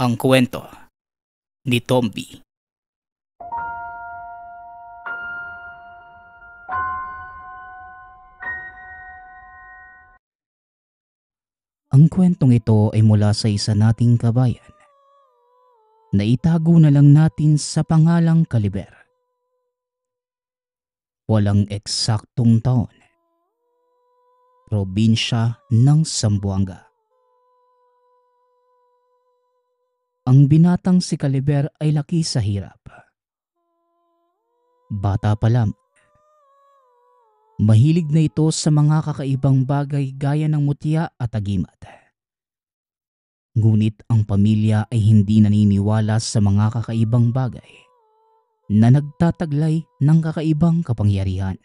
Ang kwento ni Tombi. Ang kwentong ito ay mula sa isa nating kabayan. Naitago na lang natin sa pangalang Kaliber. Walang eksaktong taon. Probinsya ng Sambuanga. Ang binatang si Caliber ay laki sa hirap. Bata pa lang. Mahilig na ito sa mga kakaibang bagay gaya ng mutya at agimat. Ngunit ang pamilya ay hindi naniniwala sa mga kakaibang bagay na nagtataglay ng kakaibang kapangyarihan.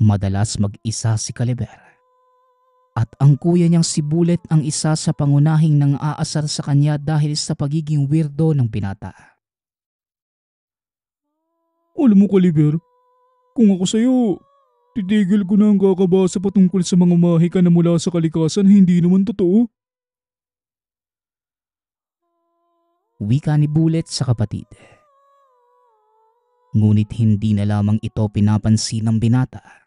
Madalas mag-isa si Caliber at ang kuya niyang si Bullet ang isa sa pangunahing nang aasar sa kanya dahil sa pagiging weirdo ng binata. Alam mo, Caliber, kung ako sa'yo, titigil ko na ang kakabasa patungkol sa mga mahika na mula sa kalikasan hindi naman totoo. Wika ni Bullet sa kapatid. Ngunit hindi na lamang ito pinapansin ng binata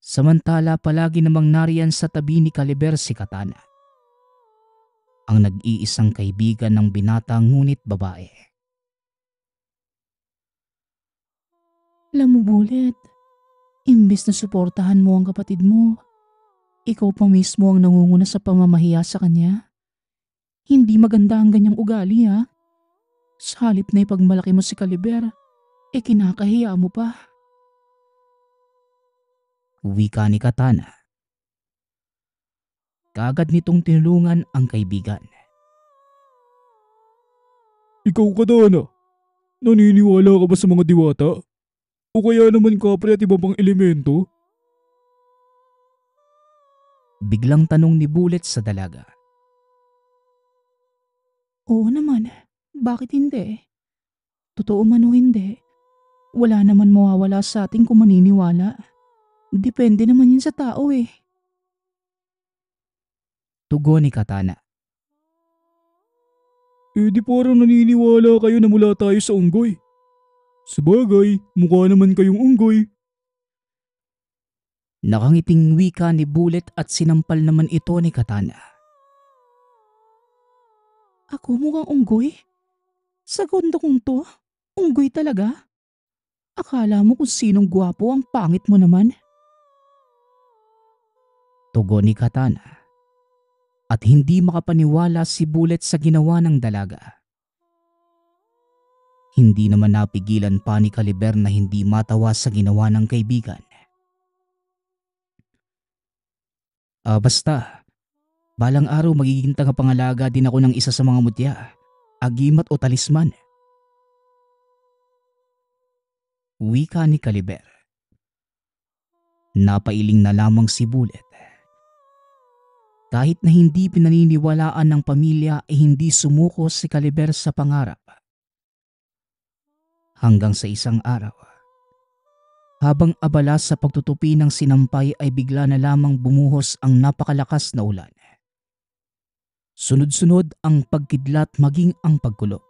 Samantala palagi namang nariyan sa tabi ni Caliber si Katana. Ang nag-iisang kaibigan ng binata ngunit babae. Alam mo, Bullet, imbes na suportahan mo ang kapatid mo, ikaw pa mismo ang nangunguna sa pamamahiya sa kanya. Hindi maganda ang ganyang ugali ha. Ah. Sa halip na ipagmalaki mo si Caliber, e eh kinakahiya mo pa wika ni Katana. Kaagad nitong tinulungan ang kaibigan. Ikaw Katana, naniniwala ka ba sa mga diwata? O kaya naman kapre at iba pang elemento? Biglang tanong ni Bullet sa dalaga. Oo naman, bakit hindi? Totoo man o hindi, wala naman mawawala sa ating kung maniniwala. Depende naman yun sa tao eh. Tugon ni Katana. Eh di parang naniniwala kayo na mula tayo sa unggoy. Sabagay, mukha naman kayong unggoy. Nakangiting wika ni Bullet at sinampal naman ito ni Katana. Ako mukhang unggoy? Sa kong to, unggoy talaga? Akala mo kung sinong gwapo ang pangit mo naman? tugo ni Katana. At hindi makapaniwala si Bullet sa ginawa ng dalaga. Hindi naman napigilan pa ni Caliber na hindi matawa sa ginawa ng kaibigan. Ah, basta. Balang araw magiging tagapangalaga din ako ng isa sa mga mutya, agimat o talisman. Wika ni Caliber. Napailing na lamang si Bullet kahit na hindi pinaniniwalaan ng pamilya ay hindi sumuko si Caliber sa pangarap. Hanggang sa isang araw, habang abala sa pagtutupi ng sinampay ay bigla na lamang bumuhos ang napakalakas na ulan. Sunod-sunod ang pagkidlat maging ang pagkulog.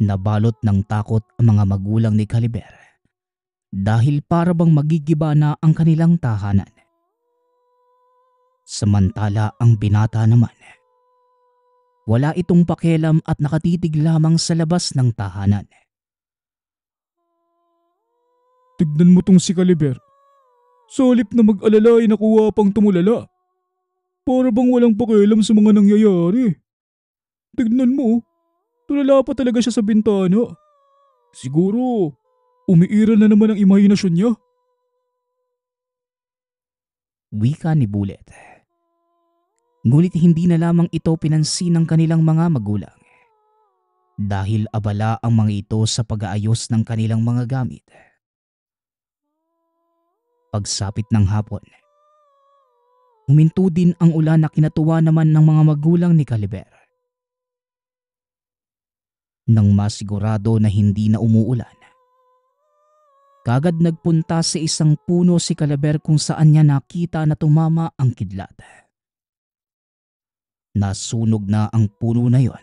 Nabalot ng takot ang mga magulang ni Caliber dahil para bang magigiba na ang kanilang tahanan. Samantala ang binata naman. Eh. Wala itong pakialam at nakatitig lamang sa labas ng tahanan. Eh. Tignan mo tong si Caliber. Sa na mag-alala ay nakuha pang tumulala. Para bang walang pakialam sa mga nangyayari. Tignan mo, tulala pa talaga siya sa bintana. Siguro, umiira na naman ang imahinasyon niya. Wika ni Bullet. Ngunit hindi na lamang ito pinansin ng kanilang mga magulang. Dahil abala ang mga ito sa pag-aayos ng kanilang mga gamit. Pagsapit ng hapon, huminto din ang ulan na kinatuwa naman ng mga magulang ni Caliber. Nang masigurado na hindi na umuulan, Kagad nagpunta sa isang puno si Caliber kung saan niya nakita na tumama ang kidlat. Nasunog na ang puno na yon.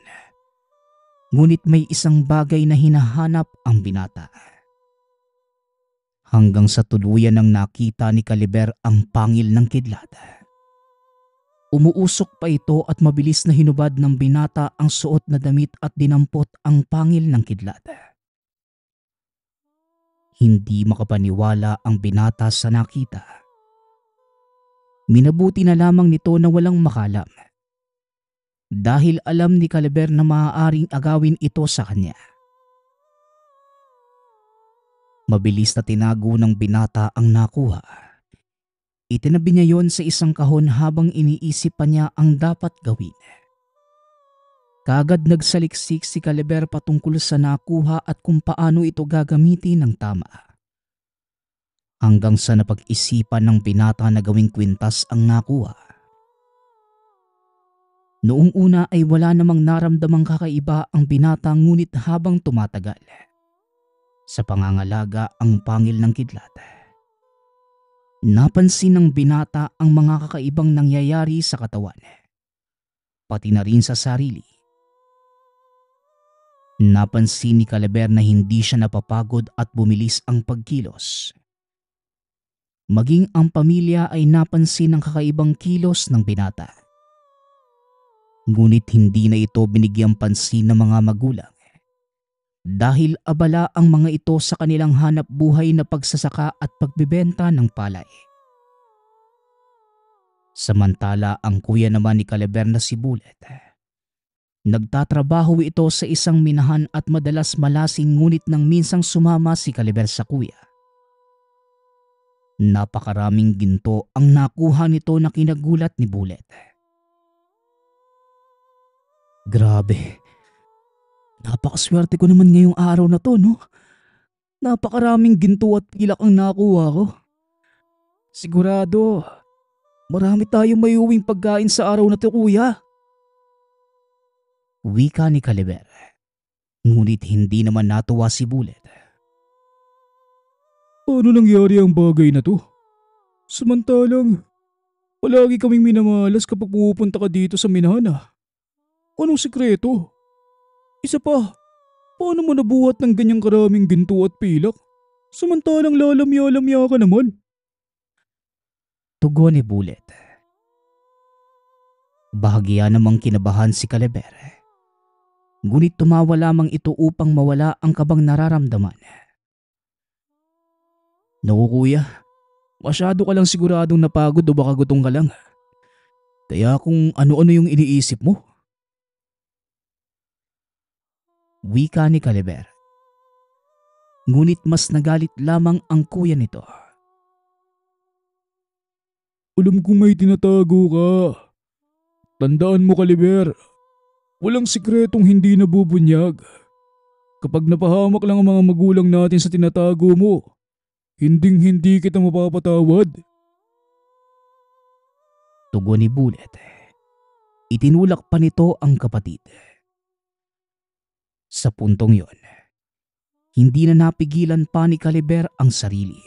Ngunit may isang bagay na hinahanap ang binata. Hanggang sa tuluyan nang nakita ni Caliber ang pangil ng kidlat. Umuusok pa ito at mabilis na hinubad ng binata ang suot na damit at dinampot ang pangil ng kidlat. Hindi makapaniwala ang binata sa nakita. Minabuti na lamang nito na walang makalam dahil alam ni Caliber na maaaring agawin ito sa kanya. Mabilis na tinago ng binata ang nakuha. Itinabi niya yon sa isang kahon habang iniisip pa niya ang dapat gawin. Kagad nagsaliksik si Caliber patungkol sa nakuha at kung paano ito gagamitin ng tama. Hanggang sa napag-isipan ng binata na gawing kwintas ang nakuha Noong una ay wala namang naramdamang kakaiba ang binata ngunit habang tumatagal. Sa pangangalaga ang pangil ng kidlat. Napansin ng binata ang mga kakaibang nangyayari sa katawan. Pati na rin sa sarili. Napansin ni Calaber na hindi siya napapagod at bumilis ang pagkilos. Maging ang pamilya ay napansin ang kakaibang kilos ng binata. Ngunit hindi na ito binigyang pansin ng mga magulang. Dahil abala ang mga ito sa kanilang hanap buhay na pagsasaka at pagbebenta ng palay. Samantala ang kuya naman ni Calaber na si Bullet. Nagtatrabaho ito sa isang minahan at madalas malasing ngunit nang minsang sumama si Calaber sa kuya. Napakaraming ginto ang nakuha nito na kinagulat ni Bullet. Grabe. Napakaswerte ko naman ngayong araw na to, no? Napakaraming ginto at pilak ang nakuha ko. Sigurado, marami tayong may uwing pagkain sa araw na to, kuya. Wika ni Caliber. Ngunit hindi naman natuwa si Bullet. Ano nangyari ang bagay na to? Samantalang, palagi kaming minamalas kapag pupunta ka dito sa Minana. Anong sikreto? Isa pa, paano mo nabuhat ng ganyang karaming ginto at pilak? Samantalang lalamya-lamya ka naman. Tugon ni Bullet. Bahagya namang kinabahan si Kalebere. Ngunit tumawa lamang ito upang mawala ang kabang nararamdaman. Naku kuya, masyado ka lang siguradong napagod o baka gutong ka lang. Kaya kung ano-ano yung iniisip mo, wika ni Caliber. Ngunit mas nagalit lamang ang kuya nito. Alam kong may tinatago ka. Tandaan mo, Caliber. Walang sikretong hindi nabubunyag. Kapag napahamak lang ang mga magulang natin sa tinatago mo, hinding-hindi kita mapapatawad. Tugon ni Bullet. Itinulak pa nito ang kapatid. Sa puntong yon, hindi na napigilan pa ni Caliber ang sarili.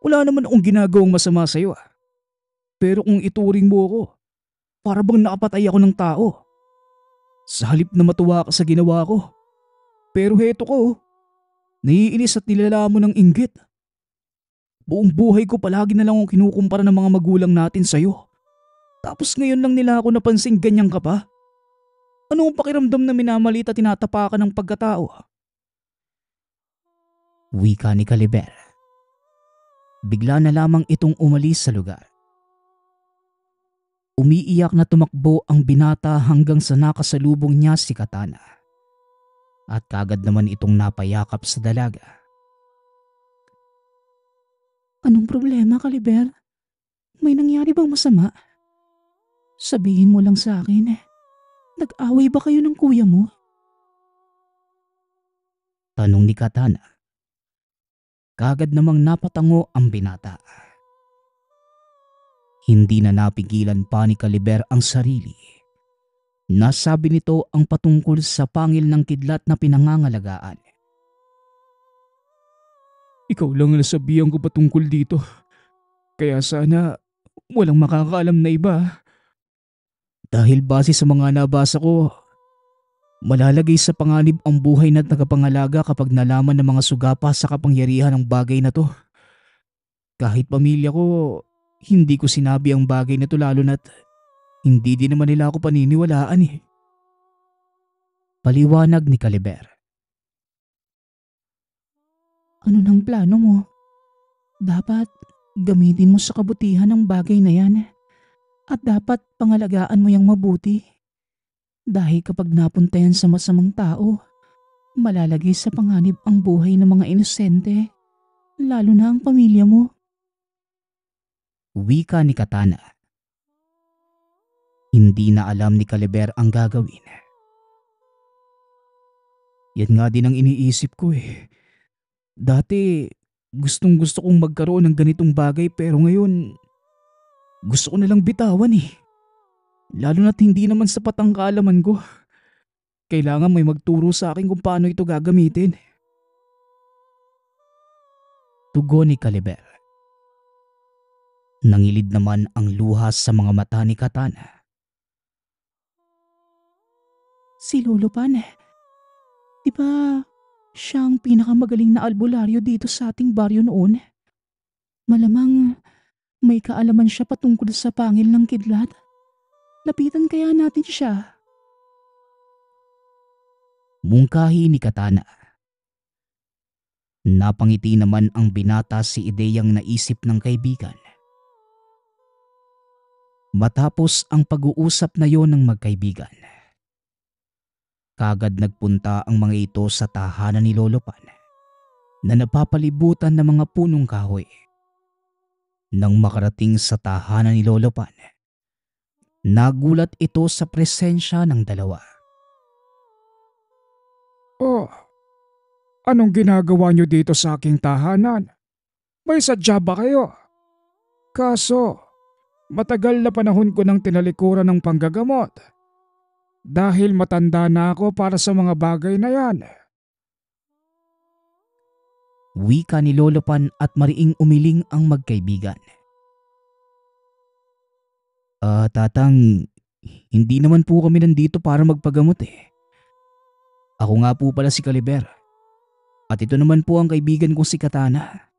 Wala naman akong ginagawang masama sa iyo ah. Pero kung ituring mo ako, para bang nakapatay ako ng tao. Sa halip na matuwa ka sa ginawa ko. Pero heto ko, naiinis at nilalaman ng inggit. Buong buhay ko palagi na lang akong kinukumpara ng mga magulang natin sa sa'yo. Tapos ngayon lang nila ako napansin ganyan ka pa. Ano ang pakiramdam na minamalit at tinatapakan ng pagkatao? Wika ni Caliber. Bigla na lamang itong umalis sa lugar. Umiiyak na tumakbo ang binata hanggang sa nakasalubong niya si Katana. At kagad naman itong napayakap sa dalaga. Anong problema, Kaliber? May nangyari bang masama? Sabihin mo lang sa akin eh. Nag-away ba kayo ng kuya mo? Tanong ni Katana. Kagad namang napatango ang binata. Hindi na napigilan pa ni Caliber ang sarili. Nasabi nito ang patungkol sa pangil ng kidlat na pinangangalagaan. Ikaw lang ang nasabihan ko patungkol dito. Kaya sana walang makakaalam na iba. Dahil base sa mga nabasa ko, malalagay sa panganib ang buhay na't nakapangalaga kapag nalaman ng mga sugapa sa kapangyarihan ng bagay na to. Kahit pamilya ko, hindi ko sinabi ang bagay na to lalo na't hindi din naman nila ako paniniwalaan eh. Paliwanag ni Caliber. Ano nang plano mo? Dapat gamitin mo sa kabutihan ang bagay na yan eh. At dapat pangalagaan mo yung mabuti. Dahil kapag napunta yan sa masamang tao, malalagay sa panganib ang buhay ng mga inosente, lalo na ang pamilya mo. Wika ni Katana. Hindi na alam ni Caliber ang gagawin. Yan nga din ang iniisip ko eh. Dati, gustong gusto kong magkaroon ng ganitong bagay pero ngayon, gusto ko nilang bitawan eh. Lalo na't hindi naman sapat ang kaalaman ko. Kailangan may magturo sa akin kung paano ito gagamitin. Tugon ni Caliber. Nangilid naman ang luha sa mga mata ni Katana. Si Lolo Pan, di ba siya ang pinakamagaling na albularyo dito sa ating baryo noon? Malamang may kaalaman siya patungkol sa pangil ng kidlat. Lapitan kaya natin siya. Mungkahi ni Katana. Napangiti naman ang binata si ideyang naisip ng kaibigan. Matapos ang pag-uusap na yon ng magkaibigan, kagad nagpunta ang mga ito sa tahanan ni Lolo Pan na napapalibutan ng mga punong kahoy nang makarating sa tahanan ni Lolo Pan, nagulat ito sa presensya ng dalawa. Oh, anong ginagawa niyo dito sa aking tahanan? May sadya ba kayo? Kaso, matagal na panahon ko ng tinalikuran ng panggagamot. Dahil matanda na ako para sa mga bagay na yan. Wika ni Lolo at mariing umiling ang magkaibigan. Ah, uh, tatang, hindi naman po kami nandito para magpagamot eh. Ako nga po pala si Caliber. At ito naman po ang kaibigan ko si Katana.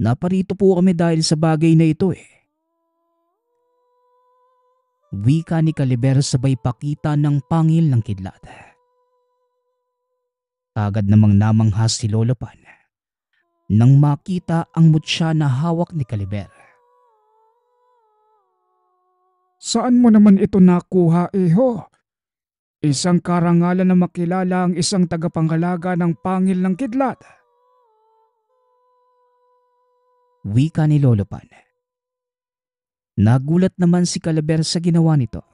Naparito po kami dahil sa bagay na ito eh. Wika ni Caliber sabay pakita ng pangil ng kidlat. Agad namang namangha si Lolo Pan nang makita ang mutsya na hawak ni Caliber. Saan mo naman ito nakuha, Eho? Isang karangalan na makilala ang isang tagapangalaga ng pangil ng kidlat. Wika ni Lolopan. Nagulat naman si Caliber sa ginawa nito.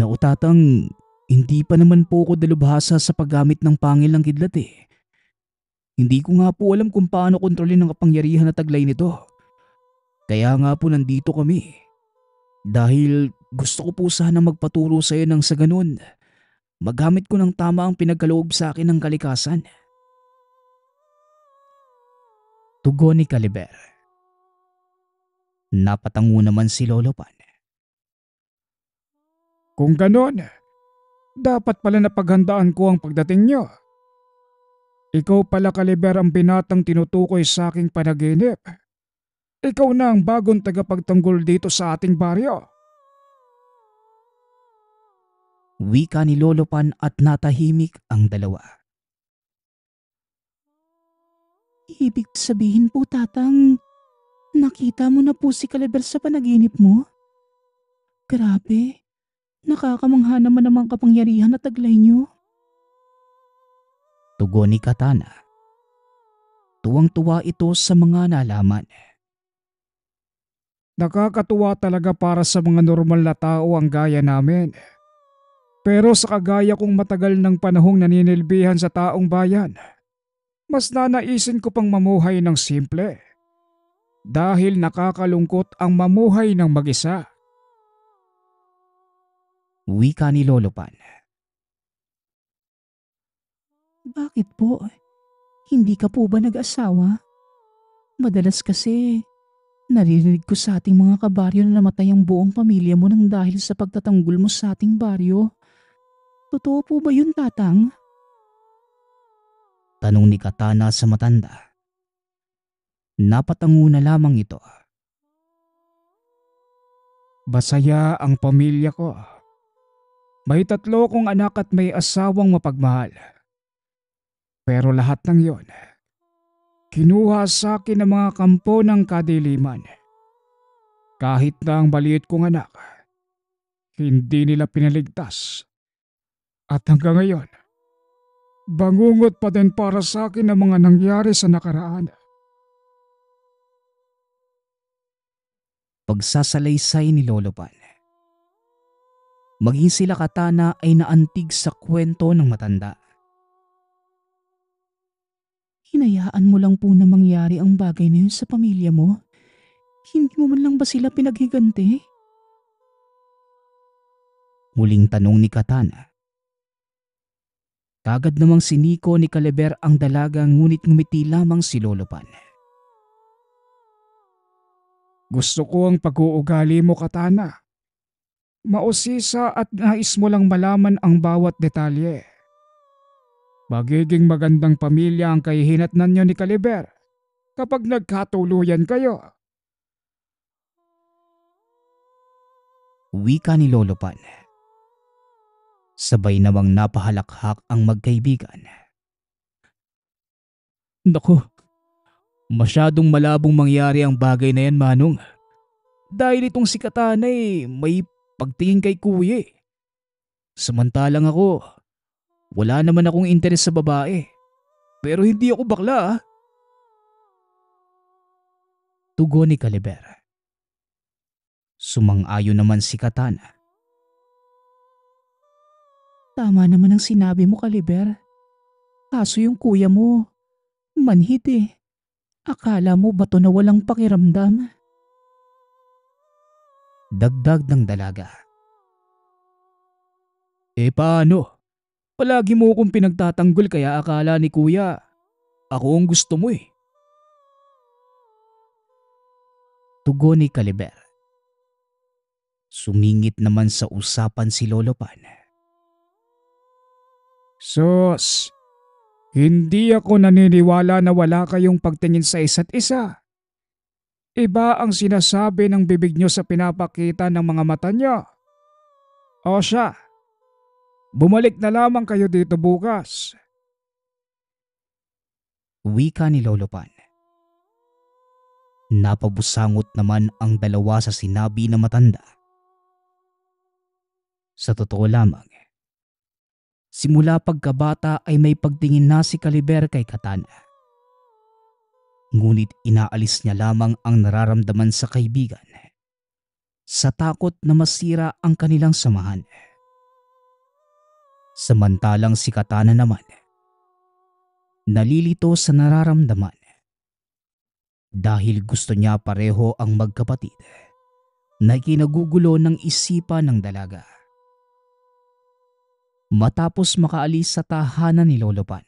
Nautatang hindi pa naman po ako dalubhasa sa paggamit ng pangil ng kidlat eh. Hindi ko nga po alam kung paano kontrolin ang kapangyarihan na taglay nito. Kaya nga po nandito kami. Dahil gusto ko po sana magpaturo sa iyo ng sa ganun. Magamit ko ng tama ang pinagkaloob sa akin ng kalikasan. Tugo ni Caliber. Napatango naman si Lolo Pan. Kung ganon, dapat pala na paghandaan ko ang pagdating niyo. Ikaw pala kaliber ang binatang tinutukoy sa aking panaginip. Ikaw na ang bagong tagapagtanggol dito sa ating baryo. Wika ni Lolopan at natahimik ang dalawa. Ibig sabihin po tatang, nakita mo na po si Kaliber sa panaginip mo? Grabe, Nakakamangha naman ang kapangyarihan na taglay nyo. Tugon ni Katana. Tuwang-tuwa ito sa mga nalaman. Nakakatuwa talaga para sa mga normal na tao ang gaya namin. Pero sa kagaya kong matagal ng panahong naninilbihan sa taong bayan, mas nanaisin ko pang mamuhay ng simple. Dahil nakakalungkot ang mamuhay ng mag-isa. Wika ni Lolo Pan. Bakit po? Hindi ka po ba nag-asawa? Madalas kasi naririnig ko sa ating mga kabaryo na namatay ang buong pamilya mo nang dahil sa pagtatanggol mo sa ating baryo. Totoo po ba yun, tatang? Tanong ni Katana sa matanda. Napatango na lamang ito. Basaya ang pamilya ko. May tatlo kong anak at may asawang mapagmahal. Pero lahat ng yon, kinuha sa akin ng mga kampo ng kadiliman. Kahit na ang maliit kong anak, hindi nila pinaligtas. At hanggang ngayon, bangungot pa din para sa akin ang mga nangyari sa nakaraan. Pagsasalaysay ni Lolo Pan Maging sila katana ay naantig sa kwento ng matanda. Hinayaan mo lang po na mangyari ang bagay na yun sa pamilya mo? Hindi mo man lang ba sila pinaghigante? Muling tanong ni Katana. Kagad namang siniko ni Kaliber ang dalaga ngunit ngumiti lamang si Lolopan. Gusto ko ang pag-uugali mo, Katana. Mausisa at nais mo lang malaman ang bawat detalye. Magiging magandang pamilya ang kahihinatnan niyo ni Caliber kapag nagkatuluyan kayo. Wika ni Lolo Pan. Sabay namang napahalakhak ang magkaibigan. Nako, masyadong malabong mangyari ang bagay na yan, Manong. Dahil itong si Katana eh, may pagtingin kay kuya eh. Samantalang ako, wala naman akong interes sa babae. Pero hindi ako bakla ah. Tugo ni Caliber. Sumang-ayo naman si Katana. Tama naman ang sinabi mo, Caliber. Kaso yung kuya mo, manhit eh. Akala mo ba to na walang pakiramdam. Dagdag ng dalaga. E paano? Palagi mo akong pinagtatanggol kaya akala ni kuya, ako ang gusto mo eh. Tugo ni Caliber. Sumingit naman sa usapan si Lolo Pan. Sos, hindi ako naniniwala na wala kayong pagtingin sa isa't isa. Iba ang sinasabi ng bibig nyo sa pinapakita ng mga mata nyo. O siya, bumalik na lamang kayo dito bukas. Wika ni Lolo Pan. Napabusangot naman ang dalawa sa sinabi na matanda. Sa totoo lamang, simula pagkabata ay may pagtingin na si Kaliber kay Katana ngunit inaalis niya lamang ang nararamdaman sa kaibigan sa takot na masira ang kanilang samahan. Samantalang si Katana naman, nalilito sa nararamdaman dahil gusto niya pareho ang magkapatid na kinagugulo ng isipan ng dalaga. Matapos makaalis sa tahanan ni Lolo Pan,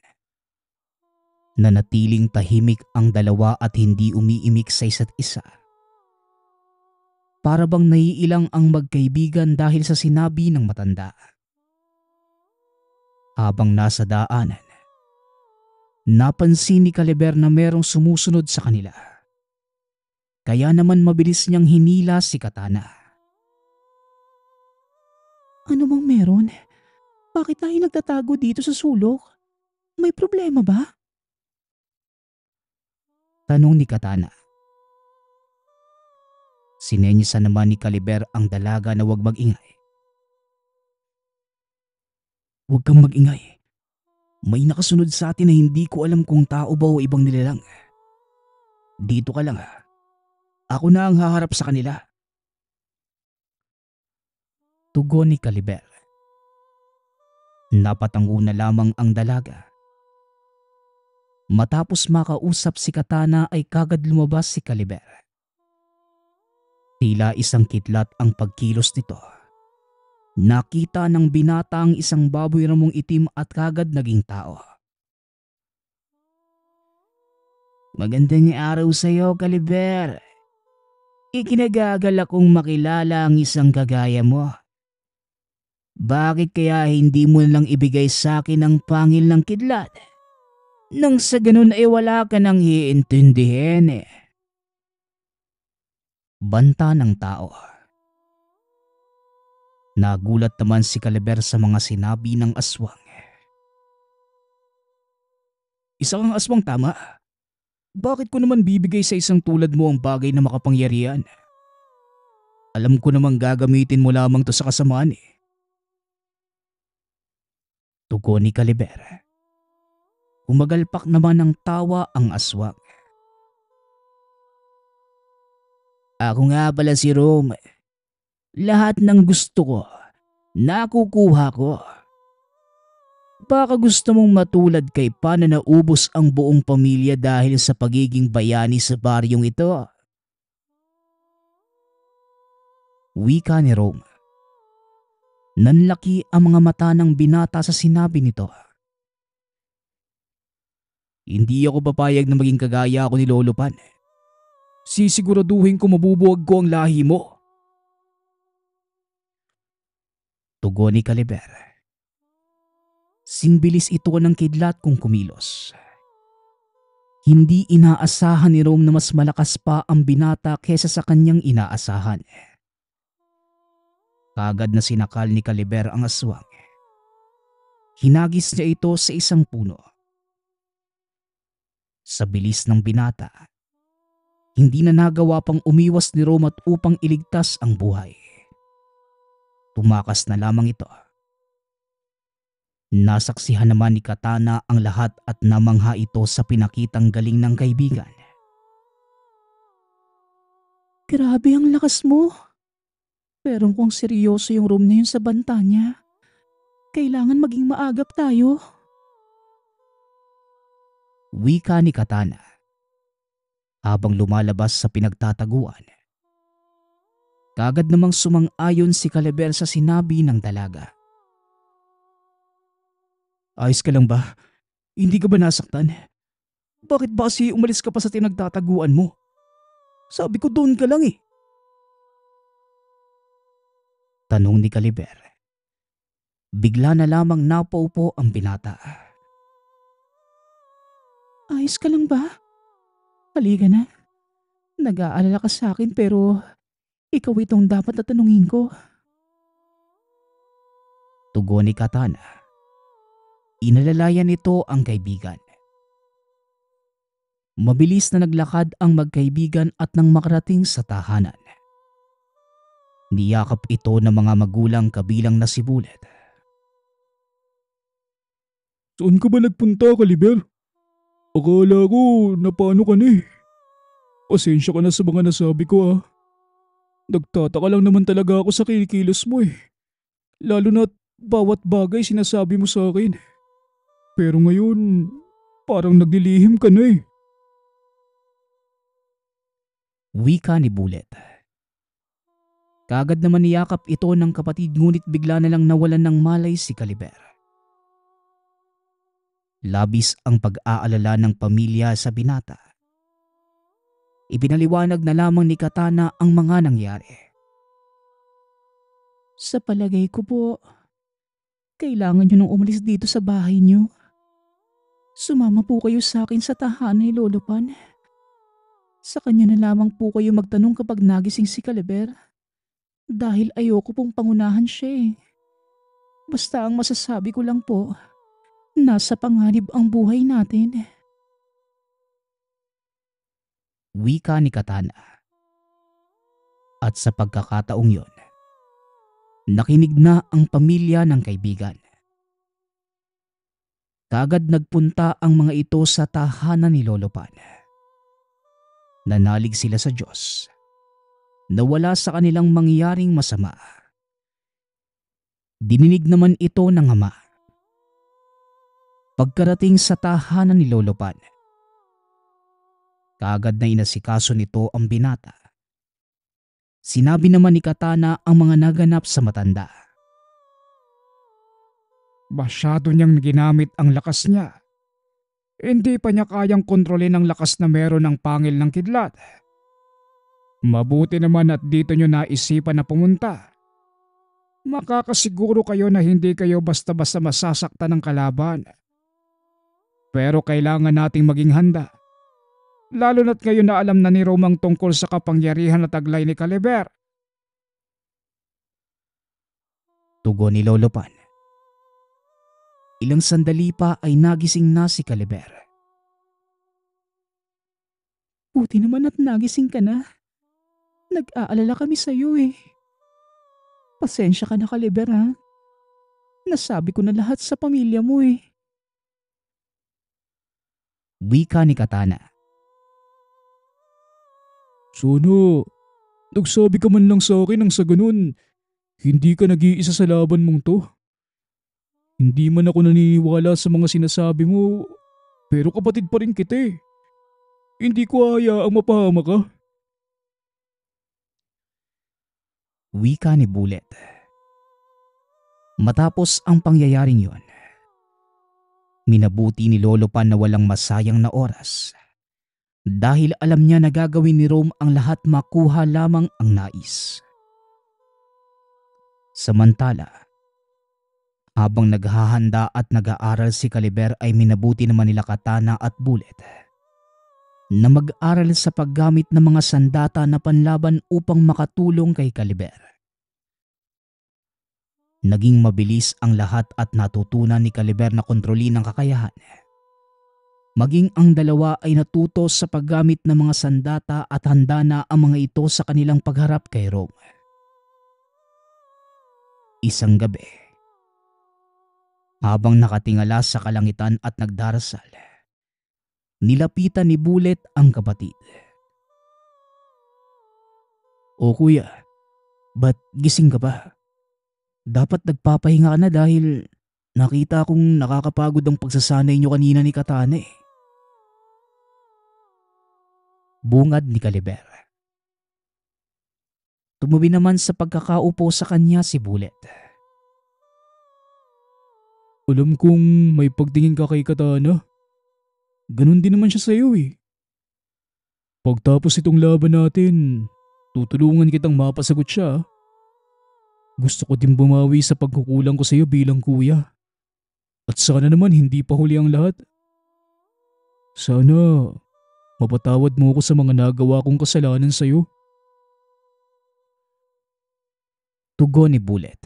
Nanatiling tahimik ang dalawa at hindi umiimik sa isa't isa. Para bang naiilang ang magkaibigan dahil sa sinabi ng matanda. Habang nasa daanan, napansin ni Caliber na merong sumusunod sa kanila. Kaya naman mabilis niyang hinila si Katana. Ano bang meron? Bakit tayo nagtatago dito sa sulok? May problema ba? Tanong ni Katana. Sinenyisan naman ni Caliber ang dalaga na huwag magingay. Huwag kang magingay. May nakasunod sa atin na hindi ko alam kung tao ba o ibang nilalang. Dito ka lang ha. Ako na ang haharap sa kanila. Tugon ni Caliber. na lamang ang dalaga Matapos makausap si Katana ay kagad lumabas si Caliber. Tila isang kidlat ang pagkilos nito. Nakita ng binata ang isang baboy ramong itim at kagad naging tao. Magandang araw sa iyo, Caliber. Ikinagagal akong makilala ang isang kagaya mo. Bakit kaya hindi mo lang ibigay sa akin ang pangil ng kidlat? Nang sa ganun ay wala ka nang iintindihin eh. Banta ng tao. Nagulat naman si Calaber sa mga sinabi ng aswang. Eh. Isang ang aswang tama. Bakit ko naman bibigay sa isang tulad mo ang bagay na makapangyarihan? Alam ko namang gagamitin mo lamang to sa kasamaan eh. Tugon ni Calibera. Humagalpak naman ng tawa ang aswang. Ako nga pala si Rome. Lahat ng gusto ko, nakukuha ko. Baka gusto mong matulad kay Pa na naubos ang buong pamilya dahil sa pagiging bayani sa baryong ito. Wika ni Rome. Nanlaki ang mga mata ng binata sa sinabi nito. Hindi ako papayag na maging kagaya ako ni Lolo Pan. Sisiguraduhin ko mabubuwag ko ang lahi mo. Tugon ni Caliber. Singbilis ito ng kidlat kong kumilos. Hindi inaasahan ni Rome na mas malakas pa ang binata kesa sa kanyang inaasahan. Kagad na sinakal ni Caliber ang aswang. Hinagis niya ito sa isang puno sa bilis ng binata. Hindi na nagawa pang umiwas ni Roma upang iligtas ang buhay. Tumakas na lamang ito. Nasaksihan naman ni Katana ang lahat at namangha ito sa pinakitang galing ng kaibigan. Grabe ang lakas mo. Pero kung seryoso yung room na yun sa banta niya, kailangan maging maagap tayo wika ni Katana habang lumalabas sa pinagtataguan. Kagad namang sumang-ayon si Calaber sa sinabi ng dalaga. Ayos ka lang ba? Hindi ka ba nasaktan? Bakit ba si umalis ka pa sa tinagtataguan mo? Sabi ko doon ka lang eh. Tanong ni Caliber. Bigla na lamang napaupo ang binata. Ayos ka lang ba? Halika na. Nag-aalala ka sa akin pero ikaw itong dapat tatanungin ko. Tugon ni Katana. Inalalayan nito ang kaibigan. Mabilis na naglakad ang magkaibigan at nang makarating sa tahanan. Niyakap ito ng mga magulang kabilang na si Bullet. Saan ka ba nagpunta, Kaliber? Akala ko, napano ka na eh. Pasensya ka na sa mga nasabi ko ah. Nagtataka lang naman talaga ako sa kilikilos mo eh. Lalo na bawat bagay sinasabi mo sa akin. Pero ngayon, parang naglilihim ka na eh. Wika ni Bullet. Kagad naman niyakap ito ng kapatid ngunit bigla na lang nawalan ng malay si Caliber. Labis ang pag-aalala ng pamilya sa binata. Ibinaliwanag na lamang ni Katana ang mga nangyari. Sa palagay ko po, kailangan nyo nang umalis dito sa bahay nyo. Sumama po kayo sa akin sa tahanan ni Lolo Pan. Sa kanya na lamang po kayo magtanong kapag nagising si Caliber. Dahil ayoko pong pangunahan siya eh. Basta ang masasabi ko lang po, Nasa panganib ang buhay natin. Eh. Wika ni Katana. At sa pagkakataong yon, nakinig na ang pamilya ng kaibigan. Kagad nagpunta ang mga ito sa tahanan ni Lolo Pan. Nanalig sila sa Diyos na wala sa kanilang mangyaring masama. Dininig naman ito ng ama Pagkarating sa tahanan ni Lolo Pan, kaagad na inasikaso nito ang binata. Sinabi naman ni Katana ang mga naganap sa matanda. Masyado niyang ginamit ang lakas niya. Hindi pa niya kayang kontrolin ang lakas na meron ng pangil ng kidlat. Mabuti naman at dito niyo naisipan na pumunta. Makakasiguro kayo na hindi kayo basta-basta masasaktan ng kalaban pero kailangan nating maging handa. Lalo na't ngayon na alam na ni Romang tungkol sa kapangyarihan na taglay ni Caliber. Tugo ni Lolo Ilang sandali pa ay nagising na si Caliber. Buti naman at nagising ka na. Nag-aalala kami sa iyo eh. Pasensya ka na Caliber ha. Nasabi ko na lahat sa pamilya mo eh. Wika ni Katana. Sono, nagsabi ka man lang sa akin ng sa ganun. Hindi ka nag-iisa sa laban mong to. Hindi man ako naniniwala sa mga sinasabi mo, pero kapatid pa rin kita eh. Hindi ko hayaang mapahama ka. Wika ni Bullet. Matapos ang pangyayaring yon, Minabuti ni Lolo pa na walang masayang na oras. Dahil alam niya na gagawin ni Rome ang lahat makuha lamang ang nais. Samantala, habang naghahanda at nag-aaral si Caliber ay minabuti naman nila katana at bullet. Na mag-aral sa paggamit ng mga sandata na panlaban upang makatulong kay Caliber. Naging mabilis ang lahat at natutunan ni Caliber na kontrolin ang kakayahan. Maging ang dalawa ay natuto sa paggamit ng mga sandata at handa na ang mga ito sa kanilang pagharap kay Rome. Isang gabi, habang nakatingala sa kalangitan at nagdarasal, nilapitan ni Bullet ang kapatid. O kuya, ba't gising ka ba? Dapat nagpapahinga ka na dahil nakita kong nakakapagod ang pagsasanay nyo kanina ni Katane. Bungad ni Caliber. Tumubi naman sa pagkakaupo sa kanya si Bullet. Alam kong may pagtingin ka kay Katana. Ganun din naman siya sa iyo eh. Pagtapos itong laban natin, tutulungan kitang mapasagot siya. Ah. Gusto ko din bumawi sa pagkukulang ko sa iyo bilang kuya. At sana naman hindi pa huli ang lahat. Sana mapatawad mo ako sa mga nagawa kong kasalanan sa iyo. Tugo ni Bullet.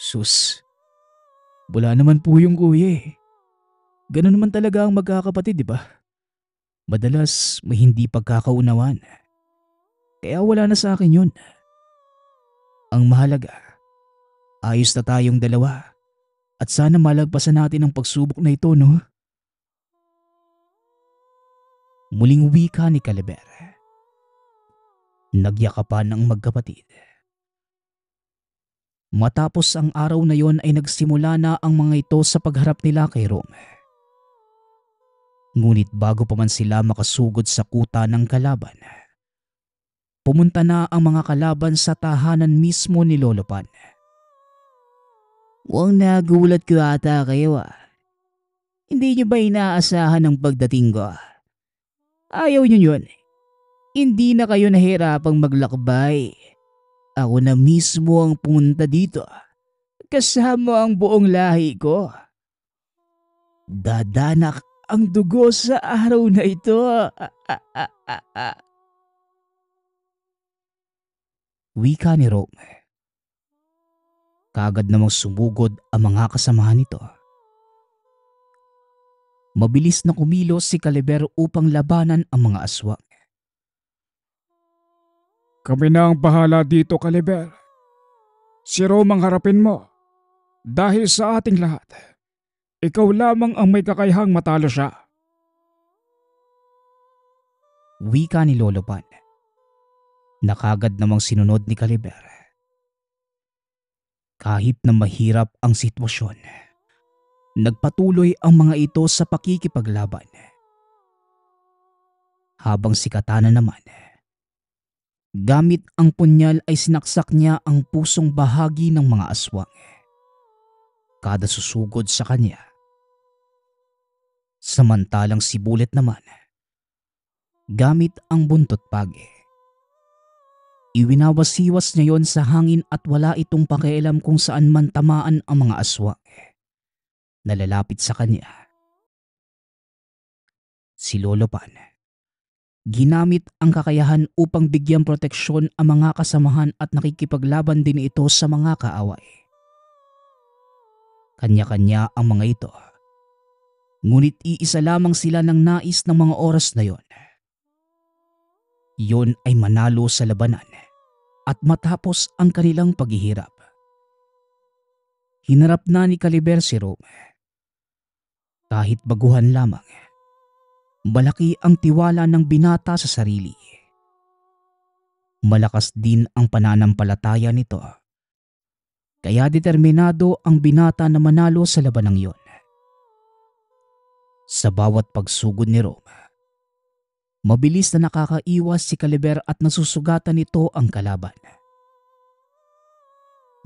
Sus, wala naman po yung kuya eh. Ganun naman talaga ang magkakapatid, di ba? Madalas may hindi pagkakaunawan. Kaya wala na sa akin yun. Ang mahalaga, ayos na tayong dalawa at sana malagpasan natin ang pagsubok na ito, no? Muling wika ni Caliber. Nagyakapan ng magkapatid. Matapos ang araw na yon ay nagsimula na ang mga ito sa pagharap nila kay Rome. Ngunit bago pa man sila makasugod sa kuta ng kalaban, pumunta na ang mga kalaban sa tahanan mismo ni Lolo Pan. Huwag nagulat ko ata kayo ah. Hindi niyo ba inaasahan ang pagdating ko? Ah? Ayaw niyo yun. Hindi na kayo nahirapang maglakbay. Ako na mismo ang pumunta dito. Ah. Kasama ang buong lahi ko. Dadanak ang dugo sa araw na ito. Ah wika ni Rome. Kaagad namang sumugod ang mga kasamahan nito. Mabilis na kumilos si Calibero upang labanan ang mga aswang. Kami na ang bahala dito, Caliber. Si Rome ang harapin mo. Dahil sa ating lahat, ikaw lamang ang may kakayahang matalo siya. Wika ni Lolo Pan na kagad namang sinunod ni Caliber. Kahit na mahirap ang sitwasyon, nagpatuloy ang mga ito sa pakikipaglaban. Habang si Katana naman, gamit ang punyal ay sinaksak niya ang pusong bahagi ng mga aswang. Kada susugod sa kanya. Samantalang si Bullet naman, gamit ang buntot pagi Iwinawasiwas niya yon sa hangin at wala itong pakialam kung saan man tamaan ang mga aswa. na lalapit sa kanya. Si Lolo Pan. Ginamit ang kakayahan upang bigyan proteksyon ang mga kasamahan at nakikipaglaban din ito sa mga kaaway. Kanya-kanya ang mga ito. Ngunit iisa lamang sila ng nais ng mga oras na yon iyon ay manalo sa labanan at matapos ang kanilang paghihirap. Hinarap na ni Caliber si Rome. Kahit baguhan lamang, malaki ang tiwala ng binata sa sarili. Malakas din ang pananampalataya nito. Kaya determinado ang binata na manalo sa labanang iyon. Sa bawat pagsugod ni Rome, Mabilis na nakakaiwas si Caliber at nasusugatan nito ang kalaban.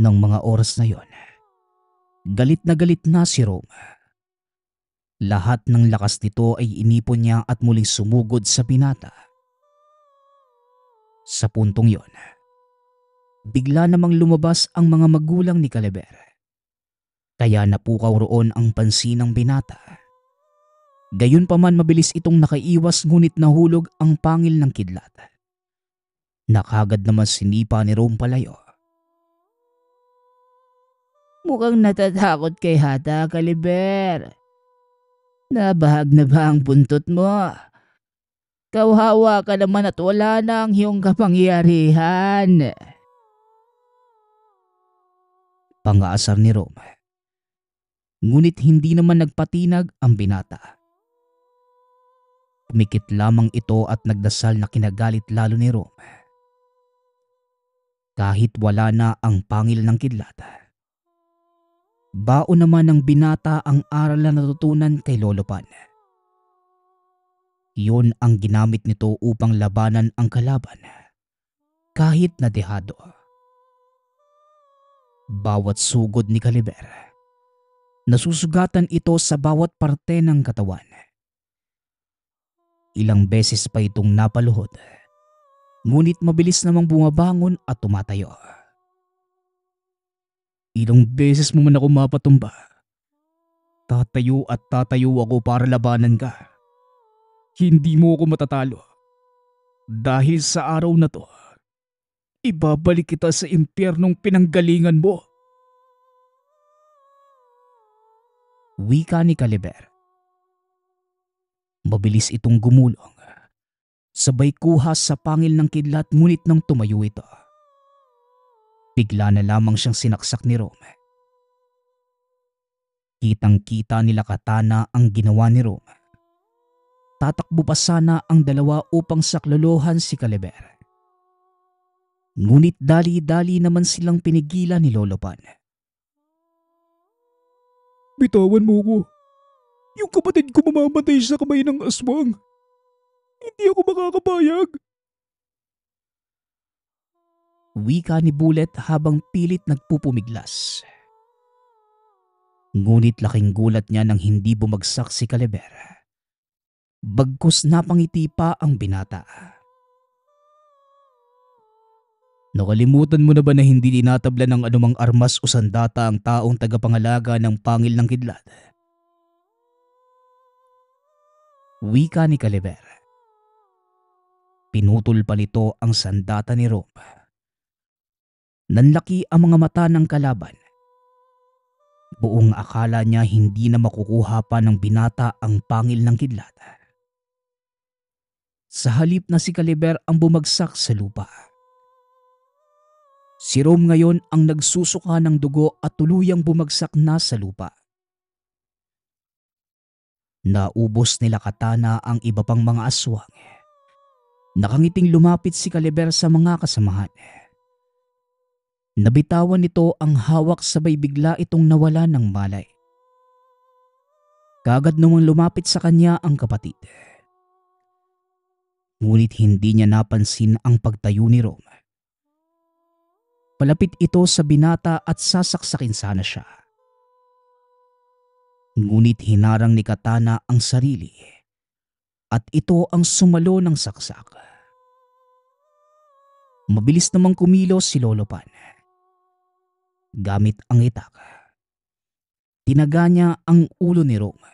Nang mga oras na yon, galit na galit na si Rome. Lahat ng lakas nito ay inipon niya at muling sumugod sa binata. Sa puntong yon, bigla namang lumabas ang mga magulang ni Caliber. Kaya napukaw roon ang pansin ng binata Gayunpaman mabilis itong nakaiwas ngunit nahulog ang pangil ng kidlat. Nakagad naman sinipa ni Rome palayo. Mukhang natatakot kay Hata, Kaliber. Nabahag na ba ang buntot mo? Kauhawa ka naman at wala na ang iyong kapangyarihan. Pangaasar ni Rome. Ngunit hindi naman nagpatinag ang binata. Kumikit lamang ito at nagdasal na kinagalit lalo ni Rome. Kahit wala na ang pangil ng kidlat. Bao naman ng binata ang aral na natutunan kay Lolo Pan. Yun ang ginamit nito upang labanan ang kalaban. Kahit na dehado. Bawat sugod ni Caliber. Nasusugatan ito sa bawat parte ng katawan ilang beses pa itong napaluhod. Ngunit mabilis namang bumabangon at tumatayo. Ilang beses mo man ako mapatumba. Tatayo at tatayo ako para labanan ka. Hindi mo ako matatalo. Dahil sa araw na to, ibabalik kita sa impyernong pinanggalingan mo. Wika ni Caliber. Mabilis itong gumulong. Sabay kuha sa pangil ng kidlat ngunit nang tumayo ito. Bigla na lamang siyang sinaksak ni Rome. Kitang-kita nila Katana ang ginawa ni Rome. Tatakbo pa sana ang dalawa upang saklolohan si Caliber. Ngunit dali-dali naman silang pinigilan ni Lolo Pan. Bitawan mo ko. Yung kapatid ko mamamatay sa kamay ng aswang. Hindi ako makakapayag. Wika ni Bullet habang pilit nagpupumiglas. Ngunit laking gulat niya nang hindi bumagsak si Calavera. Bagkus napangiti pa ang binata. Nakalimutan mo na ba na hindi tinatabla ng anumang armas o sandata ang taong tagapangalaga ng pangil ng kidlat? wika ni Caliber. Pinutol pa nito ang sandata ni Rob. Nanlaki ang mga mata ng kalaban. Buong akala niya hindi na makukuha pa ng binata ang pangil ng kidlat. Sa halip na si Caliber ang bumagsak sa lupa. Si Rome ngayon ang nagsusuka ng dugo at tuluyang bumagsak na sa lupa. Naubos nila katana ang iba pang mga aswang. Nakangiting lumapit si Caliber sa mga kasamahan. Nabitawan nito ang hawak sabay bigla itong nawala ng malay. Kagad namang lumapit sa kanya ang kapatid. Ngunit hindi niya napansin ang pagtayo ni Rome. Palapit ito sa binata at sasaksakin sana siya. Ngunit hinarang ni Katana ang sarili at ito ang sumalo ng saksak. Mabilis namang kumilos si Lolo Pan. Gamit ang itak, tinaga niya ang ulo ni Rome.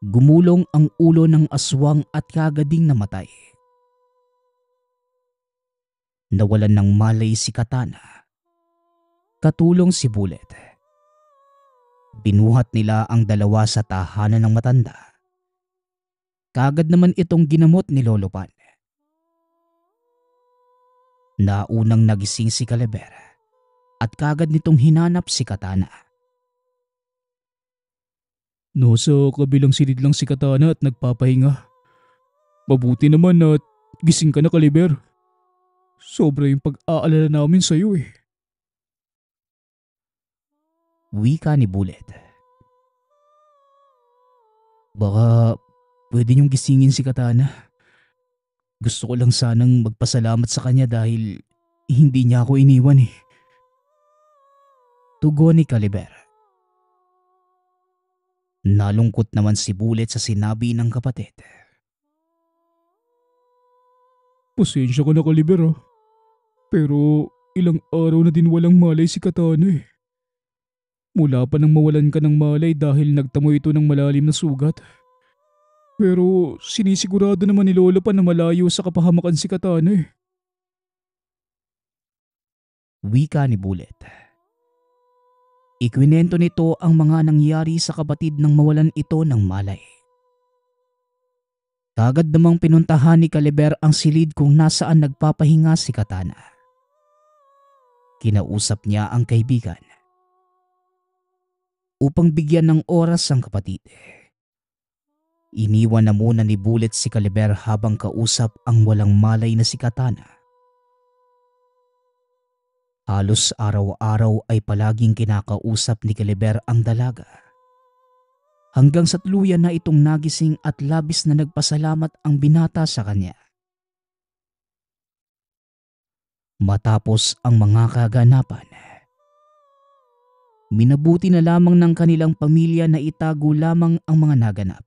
Gumulong ang ulo ng aswang at kagading namatay. Nawalan ng malay si Katana. Katulong si Bullet Binuhat nila ang dalawa sa tahanan ng matanda. Kagad naman itong ginamot ni Lolo Pan. Naunang nagising si Calavera at kagad nitong hinanap si Katana. Nasa kabilang silid lang si Katana at nagpapahinga. Mabuti naman at gising ka na, Caliber. Sobra yung pag-aalala namin sa'yo eh wika ni Bullet. Baka pwede niyong gisingin si Katana. Gusto ko lang sanang magpasalamat sa kanya dahil hindi niya ako iniwan eh. Tugo ni Caliber. Nalungkot naman si Bullet sa sinabi ng kapatid. Pasensya ka na Caliber ah. Pero ilang araw na din walang malay si Katana eh. Mula pa nang mawalan ka ng malay dahil nagtamo ito ng malalim na sugat. Pero sinisigurado naman ni Lolo pa na malayo sa kapahamakan si Katana eh. Wika ni Bullet. Ikwinento nito ang mga nangyari sa kapatid nang mawalan ito ng malay. Kagad namang pinuntahan ni Caliber ang silid kung nasaan nagpapahinga si Katana. Kinausap niya ang kaibigan upang bigyan ng oras ang kapatid. Iniwan na muna ni Bullet si Caliber habang kausap ang walang malay na si Katana. Halos araw-araw ay palaging kinakausap ni Caliber ang dalaga. Hanggang sa tuluyan na itong nagising at labis na nagpasalamat ang binata sa kanya. Matapos ang mga kaganapan, minabuti na lamang ng kanilang pamilya na itago lamang ang mga naganap.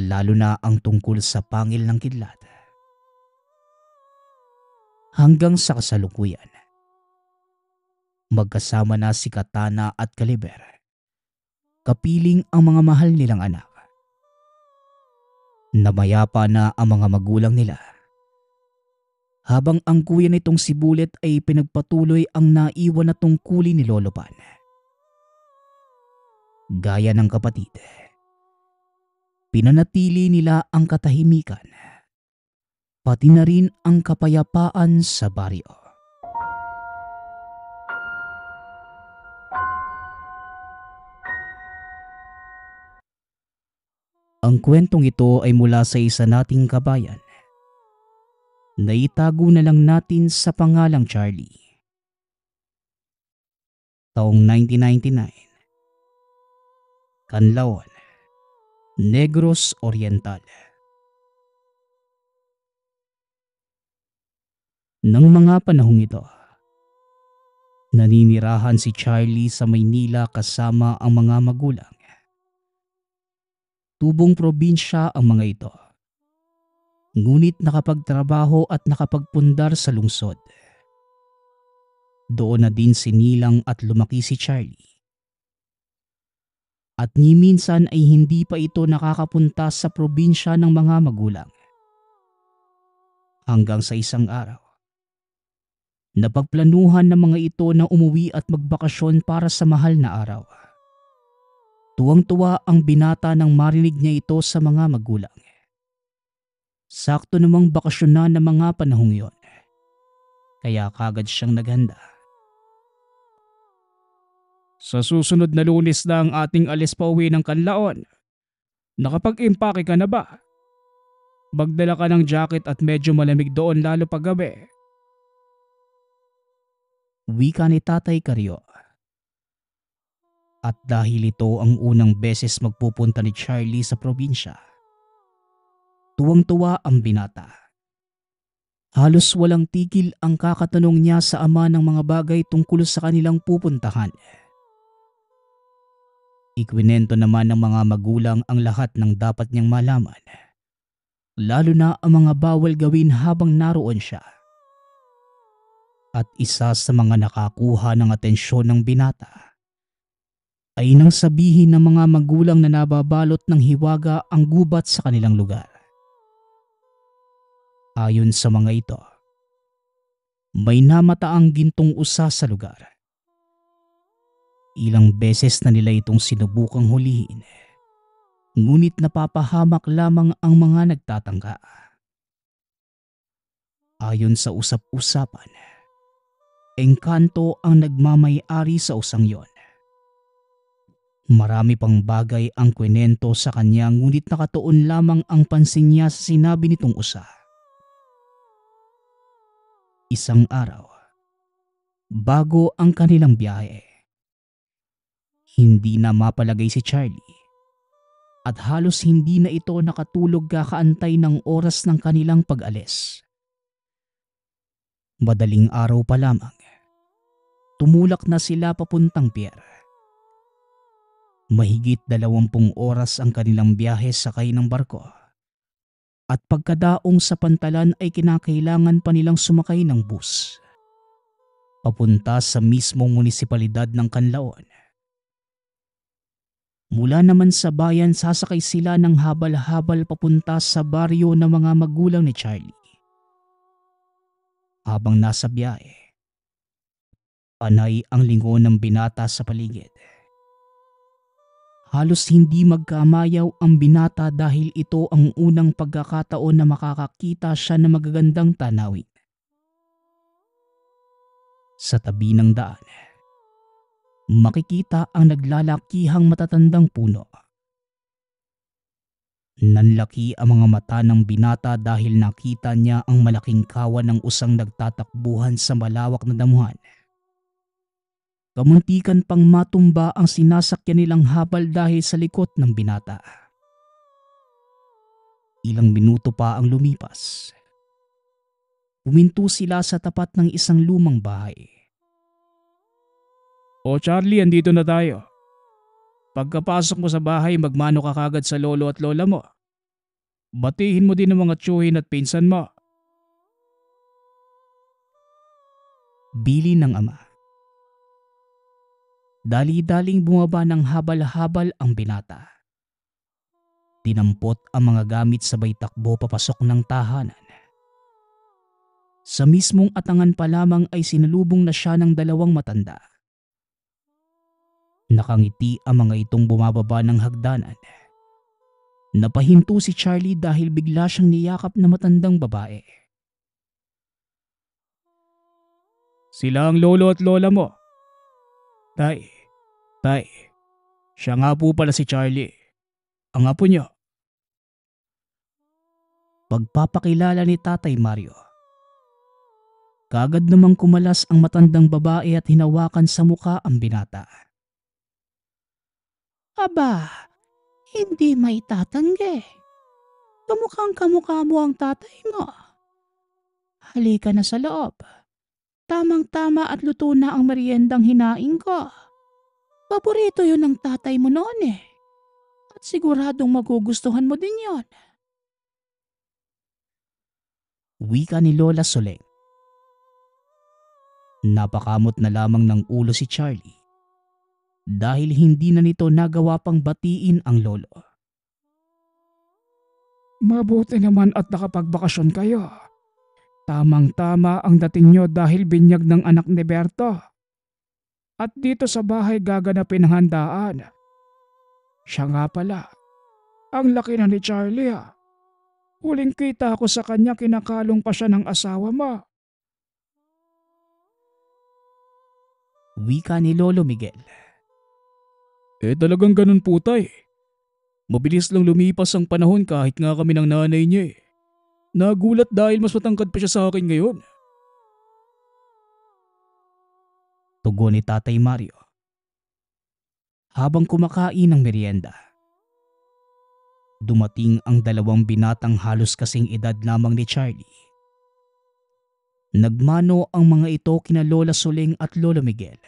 Lalo na ang tungkol sa pangil ng kidlat. Hanggang sa kasalukuyan. Magkasama na si Katana at Kaliber. Kapiling ang mga mahal nilang anak. Namayapa na ang mga magulang nila habang ang kuya nitong si Bullet ay pinagpatuloy ang naiwan na tungkuli ni Lolo Pan. Gaya ng kapatid, pinanatili nila ang katahimikan, pati na rin ang kapayapaan sa baryo. Ang kwentong ito ay mula sa isa nating kabayan Naitago na lang natin sa pangalang Charlie. Taong 1999 Kanlaon Negros Oriental Nang mga panahong ito, naninirahan si Charlie sa Maynila kasama ang mga magulang. Tubong probinsya ang mga ito ngunit nakapagtrabaho at nakapagpundar sa lungsod. Doon na din sinilang at lumaki si Charlie. At ni ay hindi pa ito nakakapunta sa probinsya ng mga magulang. Hanggang sa isang araw, napagplanuhan ng mga ito na umuwi at magbakasyon para sa mahal na araw. Tuwang-tuwa ang binata nang marinig niya ito sa mga magulang. Sakto namang bakasyon na ng mga panahong yon. Kaya kagad siyang naghanda. Sa susunod na lunes na ang ating alis pa uwi ng kanlaon, nakapag-impake ka na ba? Magdala ka ng jacket at medyo malamig doon lalo pag gabi. Wika ni Tatay Karyo. At dahil ito ang unang beses magpupunta ni Charlie sa probinsya, Tuwang-tuwa ang binata. Halos walang tigil ang kakatanong niya sa ama ng mga bagay tungkol sa kanilang pupuntahan. Ikwinento naman ng mga magulang ang lahat ng dapat niyang malaman. Lalo na ang mga bawal gawin habang naroon siya. At isa sa mga nakakuha ng atensyon ng binata ay nang sabihin ng mga magulang na nababalot ng hiwaga ang gubat sa kanilang lugar. Ayon sa mga ito, may namataang gintong usa sa lugar. Ilang beses na nila itong sinubukang hulihin. Ngunit napapahamak lamang ang mga nagtatangka. Ayon sa usap-usapan, engkanto ang nagmamayari sa usang yon. Marami pang bagay ang kwenento sa kanya ngunit nakatuon lamang ang pansin niya sa sinabi nitong usa isang araw bago ang kanilang biyahe. Hindi na mapalagay si Charlie at halos hindi na ito nakatulog kakaantay ng oras ng kanilang pag-alis. Madaling araw pa lamang, tumulak na sila papuntang pier. Mahigit dalawampung oras ang kanilang biyahe sakay ng barko at pagkadaong sa pantalan ay kinakailangan pa nilang sumakay ng bus. Papunta sa mismong munisipalidad ng Kanlaon. Mula naman sa bayan sasakay sila ng habal-habal papunta sa baryo ng mga magulang ni Charlie. Habang nasa biyahe, panay ang lingon ng binata sa paligid. Halos hindi magkamayaw ang binata dahil ito ang unang pagkakataon na makakakita siya ng magagandang tanawin. Sa tabi ng daan, makikita ang naglalakihang matatandang puno. Nanlaki ang mga mata ng binata dahil nakita niya ang malaking kawan ng usang nagtatakbuhan sa malawak na damuhan. Kamuntikan pang matumba ang sinasakyan nilang habal dahil sa likot ng binata. Ilang minuto pa ang lumipas. Puminto sila sa tapat ng isang lumang bahay. O Charlie, andito na tayo. Pagkapasok mo sa bahay, magmano ka kagad sa lolo at lola mo. Batihin mo din ang mga tsuhin at pinsan mo. Bili ng ama. Dali-daling bumaba ng habal-habal ang binata. Tinampot ang mga gamit sa takbo papasok ng tahanan. Sa mismong atangan pa lamang ay sinalubong na siya ng dalawang matanda. Nakangiti ang mga itong bumababa ng hagdanan. Napahinto si Charlie dahil bigla siyang niyakap na matandang babae. Sila ang lolo at lola mo. Tay, Tay, siya nga po pala si Charlie. Ang apo niya. Pagpapakilala ni Tatay Mario. Kagad namang kumalas ang matandang babae at hinawakan sa muka ang binata. Aba, hindi may tatanggi. Kamukhang kamukha mo ang tatay mo. Halika na sa loob. Tamang-tama at luto na ang meriendang hinaing ko. Paborito yun ng tatay mo noon eh. At siguradong magugustuhan mo din yon. Wika ni Lola Soleng. Napakamot na lamang ng ulo si Charlie dahil hindi na nito nagawa pang batiin ang lolo. Mabuti naman at nakapagbakasyon kayo. Tamang-tama ang dating nyo dahil binyag ng anak ni Berto at dito sa bahay gaganapin ang handaan. Siya nga pala, ang laki na ni Charlie ha. Ah. Huling kita ako sa kanya kinakalong pa siya ng asawa ma. Wika ni Lolo Miguel. Eh talagang ganun po tay. Mabilis lang lumipas ang panahon kahit nga kami ng nanay niya eh. Nagulat dahil mas matangkad pa siya sa akin ngayon. Tugon ni Tatay Mario. Habang kumakain ng merienda, dumating ang dalawang binatang halos kasing edad lamang ni Charlie. Nagmano ang mga ito kina Lola Suling at Lolo Miguel.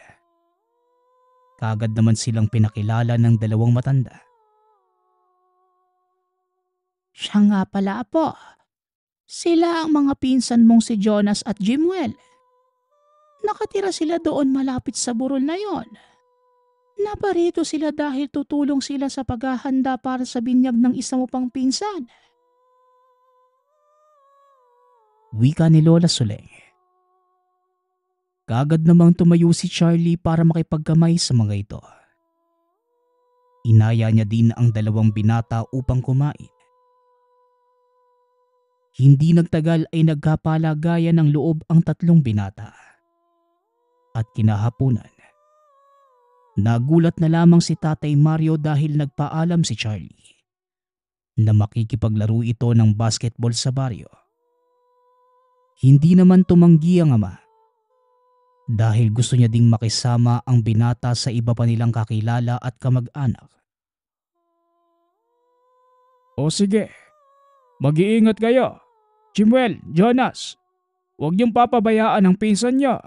Kagad naman silang pinakilala ng dalawang matanda. Siya nga pala po. Sila ang mga pinsan mong si Jonas at Jimuel. Nakatira sila doon malapit sa burol na yon. Naparito sila dahil tutulong sila sa paghahanda para sa binyag ng isa mo pang pinsan. Wika ni Lola Soleng. Kagad namang tumayo si Charlie para makipagkamay sa mga ito. Inaya niya din ang dalawang binata upang kumain. Hindi nagtagal ay nagkapalagayan ng loob ang tatlong binata at kinahapunan. Nagulat na lamang si Tatay Mario dahil nagpaalam si Charlie na makikipaglaro ito ng basketball sa baryo. Hindi naman tumanggi ang ama dahil gusto niya ding makisama ang binata sa iba pa nilang kakilala at kamag-anak. O sige, mag-iingat kayo. Jimuel, Jonas, huwag niyong papabayaan ang pinsan niya.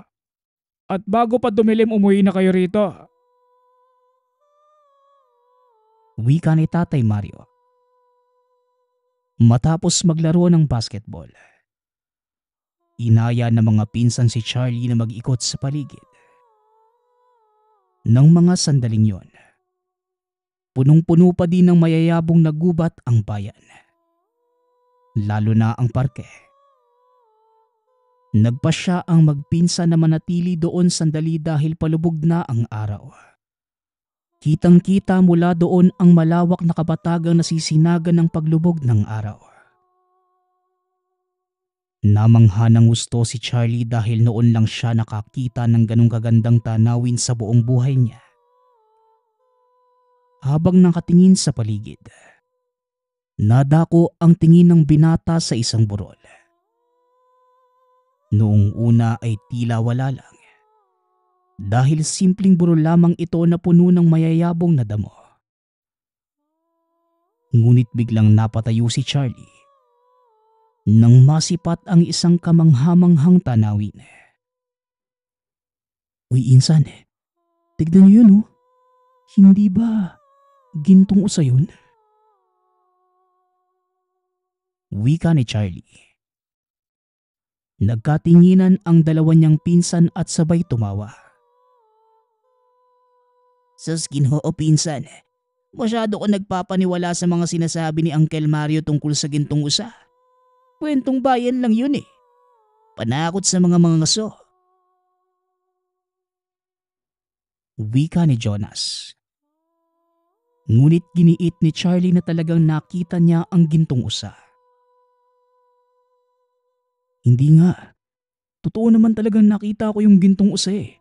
At bago pa dumilim umuwi na kayo rito. Wika ni Tatay Mario. Matapos maglaro ng basketball, inaya ng mga pinsan si Charlie na mag-ikot sa paligid. Nang mga sandaling yon, punong-puno pa din ng mayayabong nagubat ang bayan. Lalo na ang parke. Nagpa siya ang magpinsa na manatili doon sandali dahil palubog na ang araw. Kitang-kita mula doon ang malawak na kabatagang nasisinagan ng paglubog ng araw. Namangha ng gusto si Charlie dahil noon lang siya nakakita ng ganong kagandang tanawin sa buong buhay niya. Habang nakatingin sa paligid, nadako ang tingin ng binata sa isang burol. Noong una ay tila wala lang. Dahil simpleng buro lamang ito na puno ng mayayabong na damo. Ngunit biglang napatayo si Charlie. Nang masipat ang isang kamanghamanghang tanawin. Uy, insan Tignan niyo yun oh. Hindi ba gintong usa yun? Wika ni Charlie. Nagkatinginan ang dalawa niyang pinsan at sabay tumawa. Suskin ginoo o pinsan, masyado ko nagpapaniwala sa mga sinasabi ni Uncle Mario tungkol sa gintong usa. Kwentong bayan lang yun eh. Panakot sa mga mga ngaso. Wika ni Jonas. Ngunit giniit ni Charlie na talagang nakita niya ang gintong usa. Hindi nga. Totoo naman talagang nakita ko yung gintong usa eh.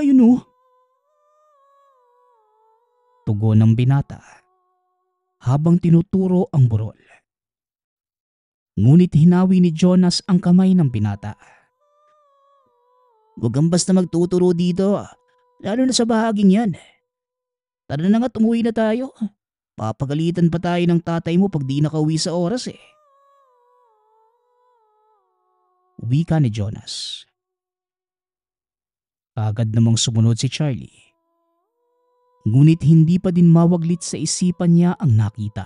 Ayun o. Oh. Tugo ng binata habang tinuturo ang burol. Ngunit hinawi ni Jonas ang kamay ng binata. Huwag kang basta magtuturo dito, ah. lalo na sa bahaging yan. Tara na nga tumuwi na tayo. Papagalitan pa tayo ng tatay mo pag di nakauwi sa oras eh. wika ni Jonas. Kaagad namang sumunod si Charlie. Ngunit hindi pa din mawaglit sa isipan niya ang nakita.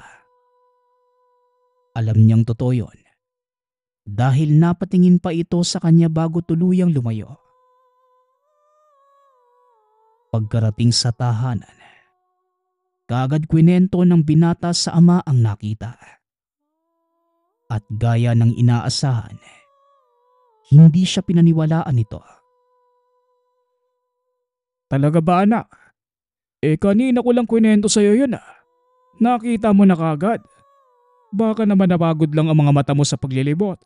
Alam niyang totoo yon. Dahil napatingin pa ito sa kanya bago tuluyang lumayo. Pagkarating sa tahanan, kagad kwento ng binata sa ama ang nakita. At gaya ng inaasahan, hindi siya pinaniwalaan nito. Talaga ba anak? Eh kanina ko lang kwento sa'yo yun ah. Nakita mo na kagad. Baka naman napagod lang ang mga mata mo sa paglilibot.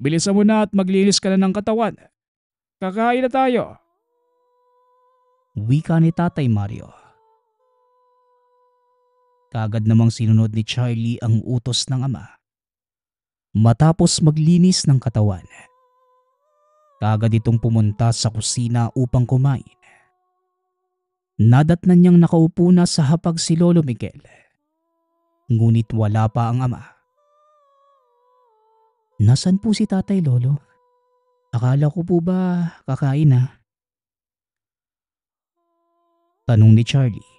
Bilisan mo na at maglilis ka na ng katawan. Kakain na tayo. Wika ni Tatay Mario. Kagad namang sinunod ni Charlie ang utos ng ama matapos maglinis ng katawan. Kagad itong pumunta sa kusina upang kumain. Nadatnan niyang nakaupo na sa hapag si Lolo Miguel. Ngunit wala pa ang ama. Nasaan po si tatay Lolo? Akala ko po ba kakain na? Ah? Tanong ni Charlie.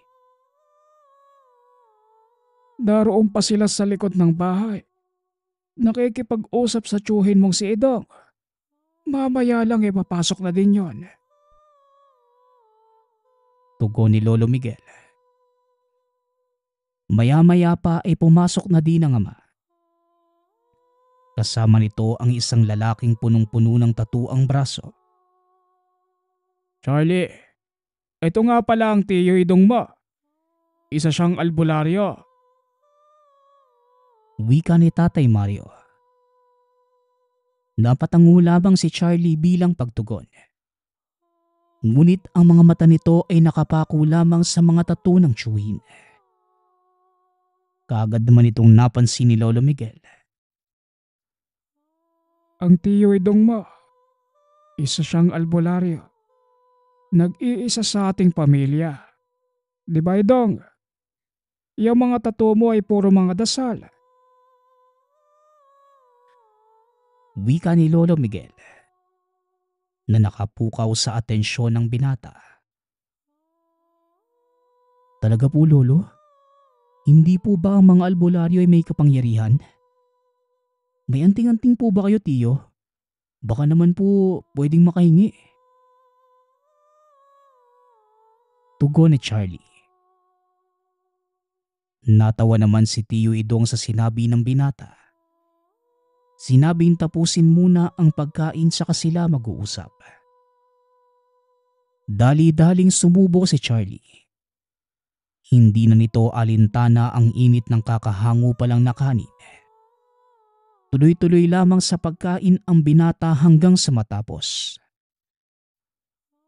Naroon pa sila sa likod ng bahay nakikipag-usap sa tsuhin mong si Idong. Mamaya lang eh papasok na din yon. Tugo ni Lolo Miguel. Maya-maya pa ay pumasok na din ang ama. Kasama nito ang isang lalaking punong-puno ng tatu braso. Charlie, ito nga pala ang tiyo idong mo. Isa siyang albularyo Wika ni Tatay Mario. Napatangu labang si Charlie bilang pagtugon. Ngunit ang mga mata nito ay nakapako lamang sa mga tato ng chewin. Kaagad naman itong napansin ni Lolo Miguel. Ang tiyo ay dongma. Isa siyang albularyo. Nag-iisa sa ating pamilya. Di ba, Idong? Yung mga tato mo ay puro mga dasal. wika ni Lolo Miguel na nakapukaw sa atensyon ng binata. Talaga po Lolo? Hindi po ba ang mga albularyo ay may kapangyarihan? May anting-anting po ba kayo tiyo? Baka naman po pwedeng makahingi. Tugon ni Charlie. Natawa naman si Tiyo Idong sa sinabi ng binata Sinabing tapusin muna ang pagkain saka sila mag-uusap. Dali-daling sumubo si Charlie. Hindi na nito alintana ang init ng kakahango palang na kanin. Tuloy-tuloy lamang sa pagkain ang binata hanggang sa matapos.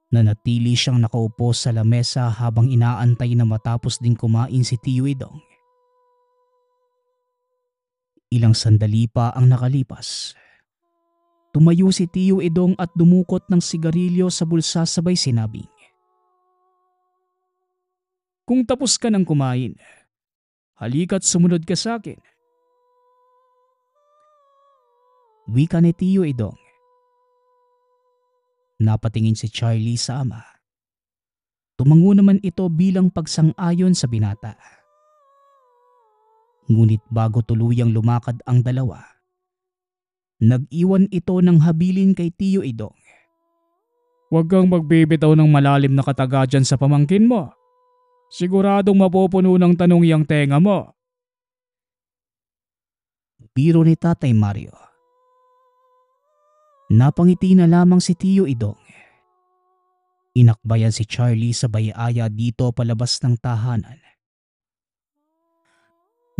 Nanatili siyang nakaupo sa lamesa habang inaantay na matapos din kumain si Tiwidong. Ilang sandali pa ang nakalipas. Tumayo si Tio Edong at dumukot ng sigarilyo sa bulsa sabay sinabing, Kung tapos ka ng kumain, halika't sumunod ka sa akin. Wika ni Tio Edong. Napatingin si Charlie sa ama. Tumango naman ito bilang pagsang-ayon sa binata. Ngunit bago tuluyang lumakad ang dalawa, nag-iwan ito ng habilin kay Tiyo Idong. Huwag kang magbibitaw ng malalim na kataga dyan sa pamangkin mo. Siguradong mapupuno ng tanong yung tenga mo. Biro ni Tatay Mario. Napangiti na lamang si Tiyo Idong. Inakbayan si Charlie sa bayaya dito palabas ng tahanan.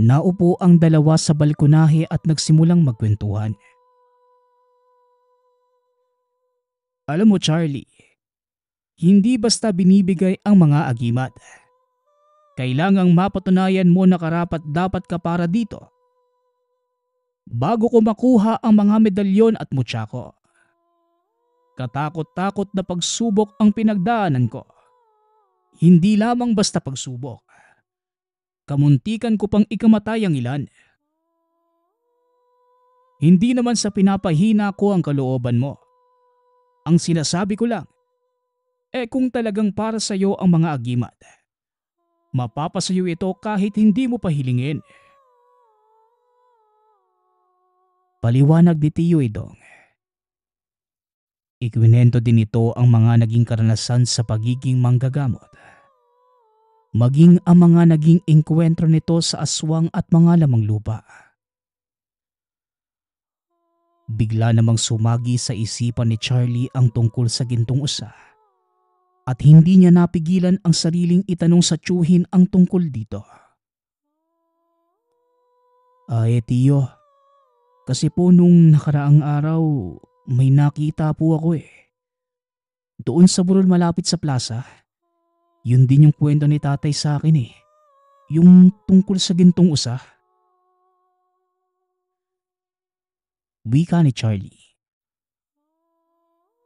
Naupo ang dalawa sa balkonahe at nagsimulang magkwentuhan. Alam mo Charlie, hindi basta binibigay ang mga agimat. Kailangang mapatunayan mo na karapat dapat ka para dito. Bago ko makuha ang mga medalyon at mutsako. Katakot-takot na pagsubok ang pinagdaanan ko. Hindi lamang basta pagsubok kamuntikan ko pang ikamatay ang ilan. Hindi naman sa pinapahina ko ang kalooban mo. Ang sinasabi ko lang, eh kung talagang para sa iyo ang mga agimat, mapapasayo ito kahit hindi mo pahilingin. Paliwanag ni Tiyo Idong. Ikwinento din ito ang mga naging karanasan sa pagiging manggagamot maging ang mga naging engkwentro nito sa aswang at mga lamang lupa. Bigla namang sumagi sa isipan ni Charlie ang tungkol sa gintong usa at hindi niya napigilan ang sariling itanong sa tsuhin ang tungkol dito. Ay tiyo, kasi po nung nakaraang araw may nakita po ako eh. Doon sa burol malapit sa plaza, yun din yung kwento ni tatay sa akin eh. Yung tungkol sa gintong usa. Wika ni Charlie.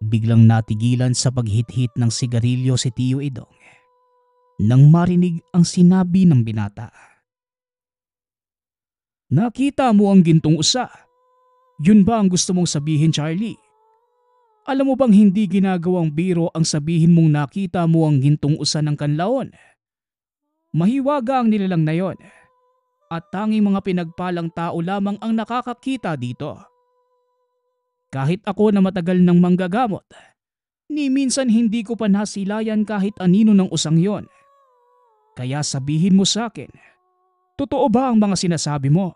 Biglang natigilan sa paghit-hit ng sigarilyo si Tio Idong nang marinig ang sinabi ng binata. Nakita mo ang gintong usa. Yun ba ang gusto mong sabihin Charlie? Alam mo bang hindi ginagawang biro ang sabihin mong nakita mo ang gintong usan ng kanlaon? Mahiwaga ang nilalang na yon. At tanging mga pinagpalang tao lamang ang nakakakita dito. Kahit ako na matagal ng manggagamot, ni minsan hindi ko pa nasilayan kahit anino ng usang yon. Kaya sabihin mo sa akin, totoo ba ang mga sinasabi mo?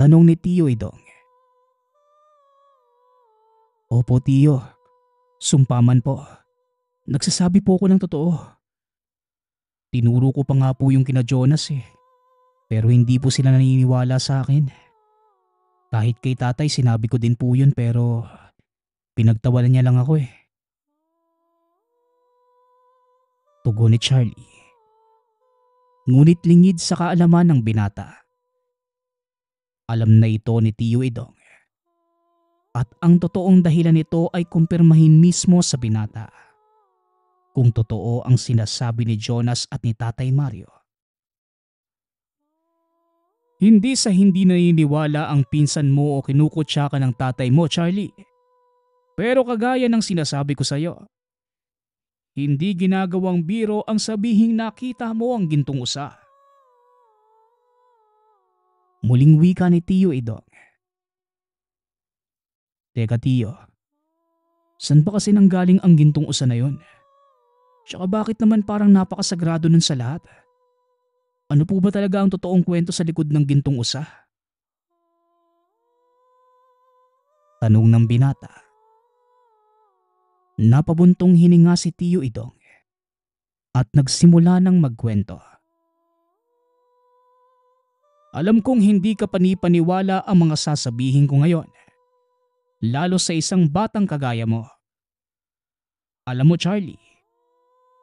Tanong ni Tio Idong. Opo tiyo, sumpaman po. Nagsasabi po ako ng totoo. Tinuro ko pa nga po yung kina Jonas eh. Pero hindi po sila naniniwala sa akin. Kahit kay tatay sinabi ko din po yun pero pinagtawanan niya lang ako eh. Tugo ni Charlie. Ngunit lingid sa kaalaman ng binata. Alam na ito ni Tio Idong at ang totoong dahilan nito ay kumpirmahin mismo sa binata. Kung totoo ang sinasabi ni Jonas at ni Tatay Mario. Hindi sa hindi naniniwala ang pinsan mo o kinukutsa ka ng tatay mo, Charlie. Pero kagaya ng sinasabi ko sa iyo, hindi ginagawang biro ang sabihing nakita mo ang gintong usa. Muling wika ni Tio Idok. Teka tiyo, saan ba kasi nanggaling ang gintong usa na yon? Tsaka bakit naman parang napakasagrado nun sa lahat? Ano po ba talaga ang totoong kwento sa likod ng gintong usa? Tanong ng binata. Napabuntong hininga si Tiyo Idong at nagsimula ng magkwento. Alam kong hindi ka panipaniwala ang mga sasabihin ko ngayon lalo sa isang batang kagaya mo. Alam mo Charlie,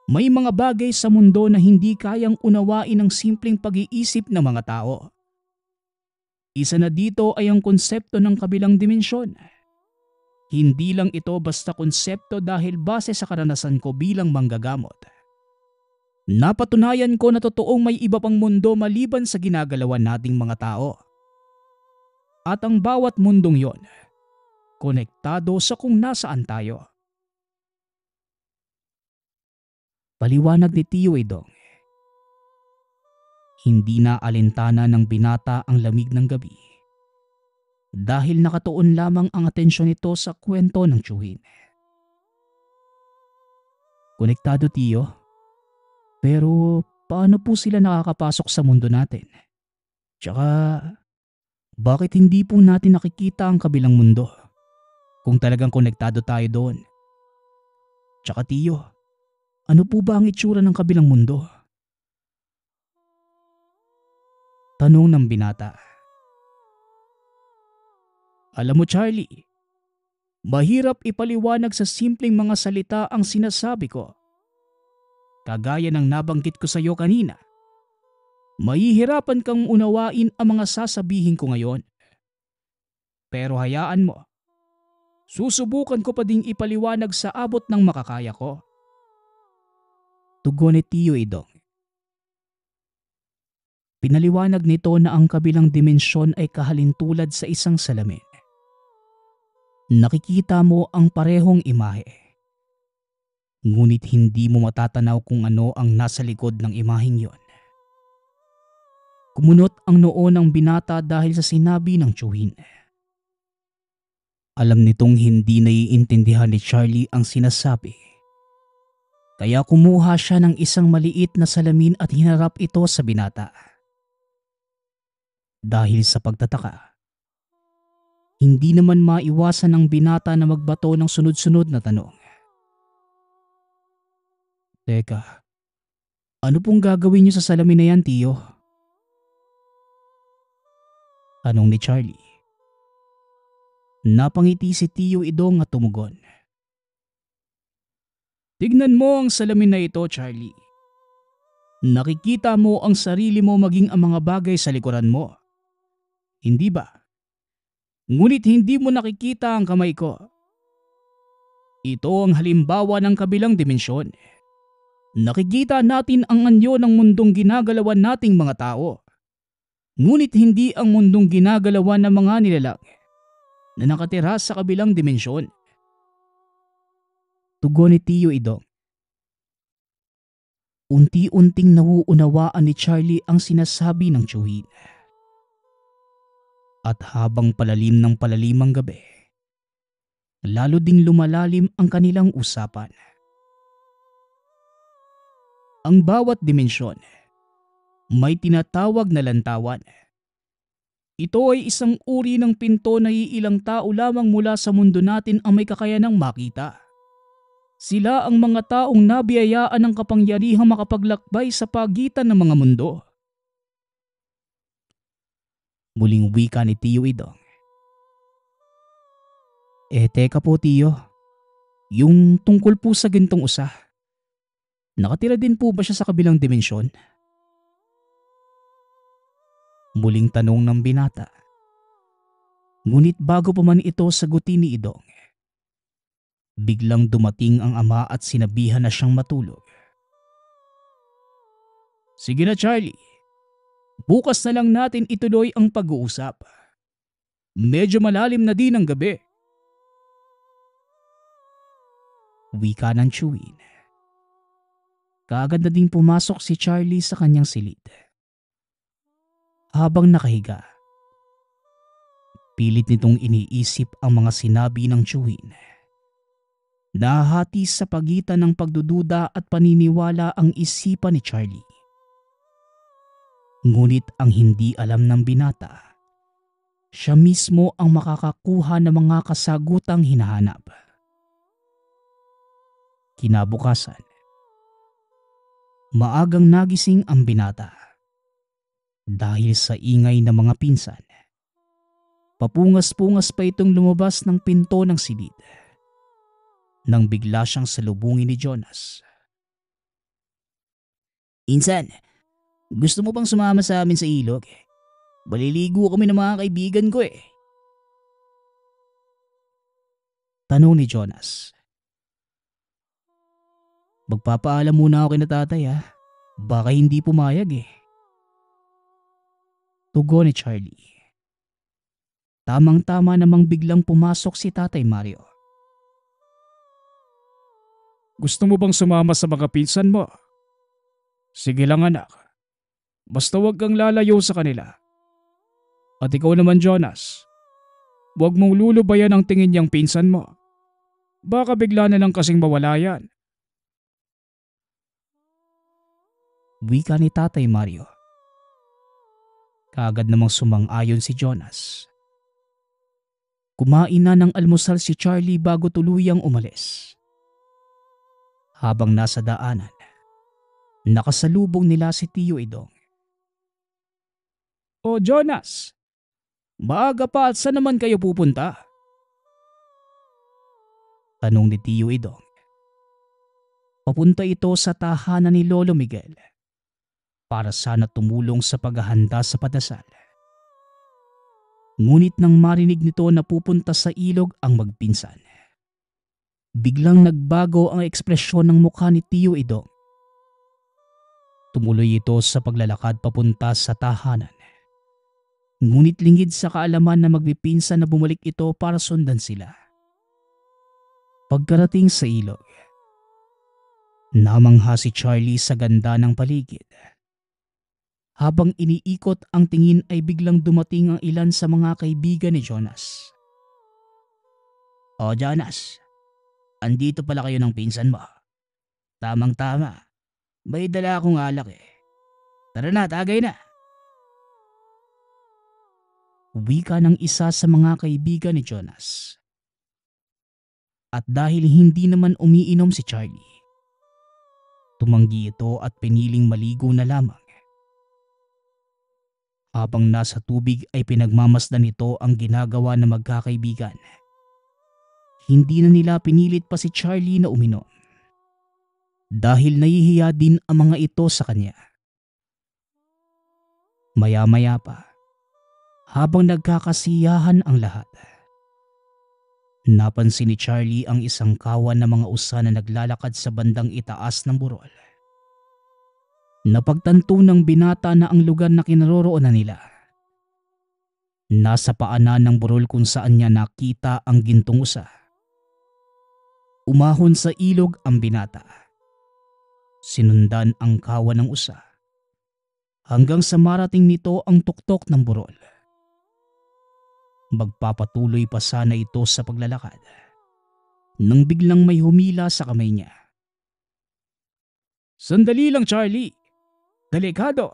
may mga bagay sa mundo na hindi kayang unawain ng simpleng pag-iisip ng mga tao. Isa na dito ay ang konsepto ng kabilang dimensyon. Hindi lang ito basta konsepto dahil base sa karanasan ko bilang manggagamot. Napatunayan ko na totoong may iba pang mundo maliban sa ginagalawan nating mga tao. At ang bawat mundong yon konektado sa kung nasaan tayo. Paliwanag ni Tio Edong. Hindi na alintana ng binata ang lamig ng gabi. Dahil nakatuon lamang ang atensyon nito sa kwento ng tsuhin. Konektado tiyo, pero paano po sila nakakapasok sa mundo natin? Tsaka, bakit hindi po natin nakikita ang kabilang mundo? Kung talagang konektado tayo doon. Tsaka tiyo, ano po ba ang itsura ng kabilang mundo? Tanong ng binata. Alam mo Charlie, mahirap ipaliwanag sa simpleng mga salita ang sinasabi ko. Kagaya ng nabanggit ko sa iyo kanina, mahihirapan kang unawain ang mga sasabihin ko ngayon. Pero hayaan mo Susubukan ko pa ding ipaliwanag sa abot ng makakaya ko. Tugon ni Tio Idong. Pinaliwanag nito na ang kabilang dimensyon ay kahalintulad sa isang salamin. Nakikita mo ang parehong imahe. Ngunit hindi mo matatanaw kung ano ang nasa likod ng imaheng yon. Kumunot ang noo ng binata dahil sa sinabi ng tsuhin. Alam nitong hindi naiintindihan ni Charlie ang sinasabi. Kaya kumuha siya ng isang maliit na salamin at hinarap ito sa binata. Dahil sa pagtataka, hindi naman maiwasan ng binata na magbato ng sunod-sunod na tanong. Teka, ano pong gagawin niyo sa salamin na yan, Tiyo? Tanong ni Charlie. Napangiti si Tiyo Ido at tumugon. Tignan mo ang salamin na ito, Charlie. Nakikita mo ang sarili mo maging ang mga bagay sa likuran mo. Hindi ba? Ngunit hindi mo nakikita ang kamay ko. Ito ang halimbawa ng kabilang dimensyon. Nakikita natin ang anyo ng mundong ginagalawan nating mga tao. Ngunit hindi ang mundong ginagalawan ng mga nilalang na nakatira sa kabilang dimensyon. Tugon ni Tio Idong. Unti-unting nauunawaan ni Charlie ang sinasabi ng Chuhin. At habang palalim ng palalim ang gabi, lalo ding lumalalim ang kanilang usapan. Ang bawat dimensyon may tinatawag na lantawan ito ay isang uri ng pinto na iilang tao lamang mula sa mundo natin ang may kakayanang makita. Sila ang mga taong nabiyayaan ng kapangyarihang makapaglakbay sa pagitan ng mga mundo. Muling wika ni Tiyo Idong. Eh teka po Tiyo, yung tungkol po sa gintong usa, nakatira din po ba siya sa kabilang dimensyon? Muling tanong ng binata. Ngunit bago pa man ito sagutin ni Idong, biglang dumating ang ama at sinabihan na siyang matulog. Sige na Charlie, bukas na lang natin ituloy ang pag-uusap. Medyo malalim na din ang gabi. Wika ng Chewin. Kaagad na din pumasok si Charlie sa kanyang silid habang nakahiga. Pilit nitong iniisip ang mga sinabi ng Chewin. Nahati sa pagitan ng pagdududa at paniniwala ang isipan ni Charlie. Ngunit ang hindi alam ng binata, siya mismo ang makakakuha ng mga kasagutang hinahanap. Kinabukasan, maagang nagising ang binata dahil sa ingay ng mga pinsan. Papungas-pungas pa itong lumabas ng pinto ng silid. Nang bigla siyang salubungin ni Jonas. Insan, gusto mo bang sumama sa amin sa ilog? Baliligo kami ng mga kaibigan ko eh. Tanong ni Jonas. Magpapaalam muna ako kay tatay ha. Ah. Baka hindi pumayag eh. Tugo ni Charlie. Tamang-tama namang biglang pumasok si Tatay Mario. Gusto mo bang sumama sa mga pinsan mo? Sige lang anak. Basta huwag kang lalayo sa kanila. At ikaw naman Jonas, huwag mong lulubayan ang tingin niyang pinsan mo. Baka bigla na lang kasing mawala yan. Wika ni Tatay Mario. Kaagad namang sumang-ayon si Jonas. Kumain na ng almusal si Charlie bago tuluyang umalis. Habang nasa daanan, nakasalubong nila si Tio Idong. O Jonas, maaga pa at saan naman kayo pupunta? Tanong ni Tio Idong. Papunta ito sa tahanan ni Lolo Miguel para sana tumulong sa paghahanda sa padasal. Ngunit nang marinig nito na pupunta sa ilog ang magpinsan, biglang nagbago ang ekspresyon ng mukha ni Tio Idong. Tumuloy ito sa paglalakad papunta sa tahanan. Ngunit lingid sa kaalaman na magpipinsan na bumalik ito para sundan sila. Pagkarating sa ilog, namangha si Charlie sa ganda ng paligid. Habang iniikot ang tingin ay biglang dumating ang ilan sa mga kaibigan ni Jonas. O Jonas, andito pala kayo ng pinsan mo. Tamang-tama, may dala akong alak eh. Tara na, tagay na. Uwi ka ng isa sa mga kaibigan ni Jonas. At dahil hindi naman umiinom si Charlie, tumanggi ito at piniling maligo na lamang. Habang nasa tubig ay pinagmamasdan nito ang ginagawa ng magkakaibigan. Hindi na nila pinilit pa si Charlie na uminom. Dahil nahihiya din ang mga ito sa kanya. Maya-maya pa, habang nagkakasiyahan ang lahat, napansin ni Charlie ang isang kawan ng mga usa na naglalakad sa bandang itaas ng burol. Napagtanto ng binata na ang lugar na kinaroroonan nila. Nasa paanan ng burol kung saan niya nakita ang gintong usa. Umahon sa ilog ang binata. Sinundan ang kawa ng usa. Hanggang sa marating nito ang tuktok ng burol. Magpapatuloy pa sana ito sa paglalakad nang biglang may humila sa kamay niya. Sandali lang Charlie, Delikado!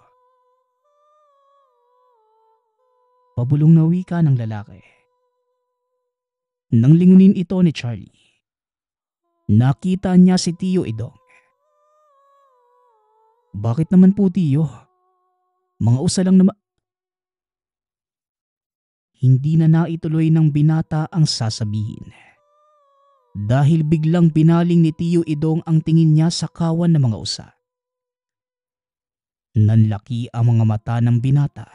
Pabulong na wika ng lalaki. Nang lingunin ito ni Charlie, nakita niya si Tio Idong. Bakit naman po Tio? Mga usa lang naman. Hindi na naituloy ng binata ang sasabihin. Dahil biglang pinaling ni Tio Idong ang tingin niya sa kawan ng mga usa. Nanlaki ang mga mata ng binata.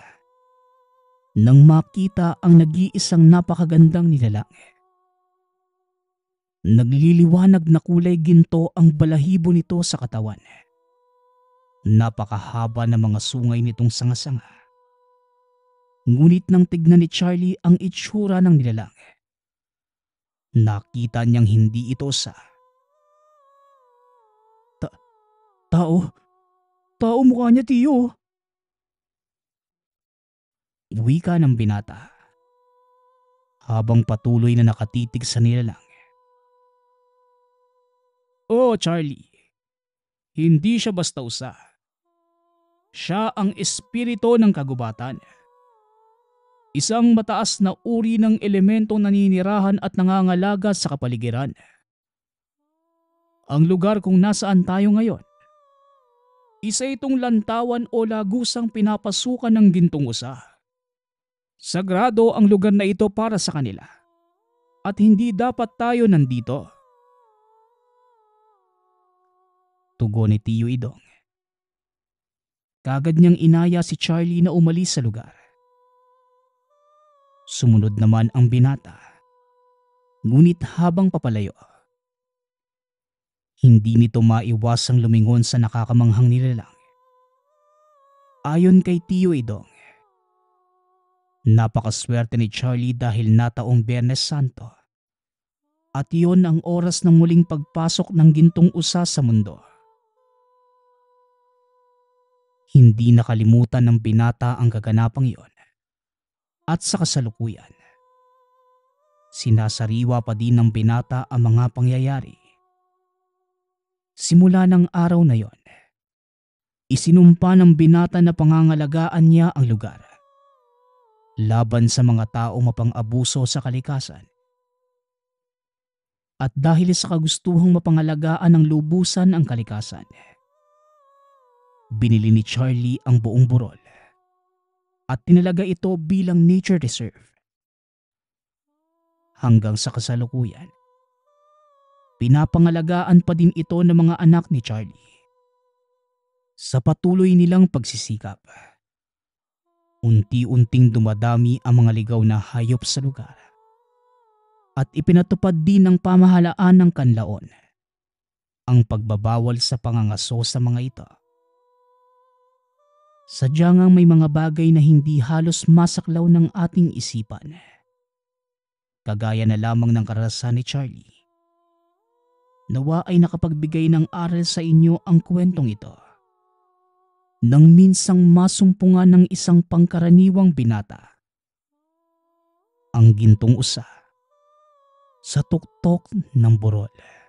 Nang makita ang nag-iisang napakagandang nilalang. Nagliliwanag na kulay ginto ang balahibo nito sa katawan. Napakahaba ng mga sungay nitong sangasanga. Ngunit nang tignan ni Charlie ang itsura ng nilalang. nakita niyang hindi ito sa... Ta- Tao? Tao mukha niya, tiyo. Wika ng binata. Habang patuloy na nakatitig sa nilalang. Oo, oh, Charlie. Hindi siya basta usa. Siya ang espirito ng kagubatan. Isang mataas na uri ng elementong naninirahan at nangangalaga sa kapaligiran. Ang lugar kung nasaan tayo ngayon isa itong lantawan o lagusang pinapasukan ng gintong usa. Sagrado ang lugar na ito para sa kanila. At hindi dapat tayo nandito. Tugo ni Tiyo Idong. Kagad niyang inaya si Charlie na umalis sa lugar. Sumunod naman ang binata. Ngunit habang papalayo, hindi nito maiwasang lumingon sa nakakamanghang nilalang. Ayon kay Tio Idong, napakaswerte ni Charlie dahil nataong Bernes Santo. At iyon ang oras ng muling pagpasok ng gintong usa sa mundo. Hindi nakalimutan ng binata ang kaganapang iyon. At sa kasalukuyan, sinasariwa pa din ng binata ang mga pangyayari Simula ng araw na yon, isinumpa ng binata na pangangalagaan niya ang lugar. Laban sa mga tao mapang-abuso sa kalikasan. At dahil sa kagustuhang mapangalagaan ng lubusan ang kalikasan, binili ni Charlie ang buong burol at tinalaga ito bilang nature reserve. Hanggang sa kasalukuyan, pinapangalagaan pa din ito ng mga anak ni Charlie. Sa patuloy nilang pagsisikap, unti-unting dumadami ang mga ligaw na hayop sa lugar at ipinatupad din ng pamahalaan ng kanlaon ang pagbabawal sa pangangaso sa mga ito. Sadyang may mga bagay na hindi halos masaklaw ng ating isipan. Kagaya na lamang ng karanasan ni Charlie Nawa ay nakapagbigay ng aral sa inyo ang kwentong ito. Nang minsang masumpungan ng isang pangkaraniwang binata, ang gintong usa sa tuktok ng burol.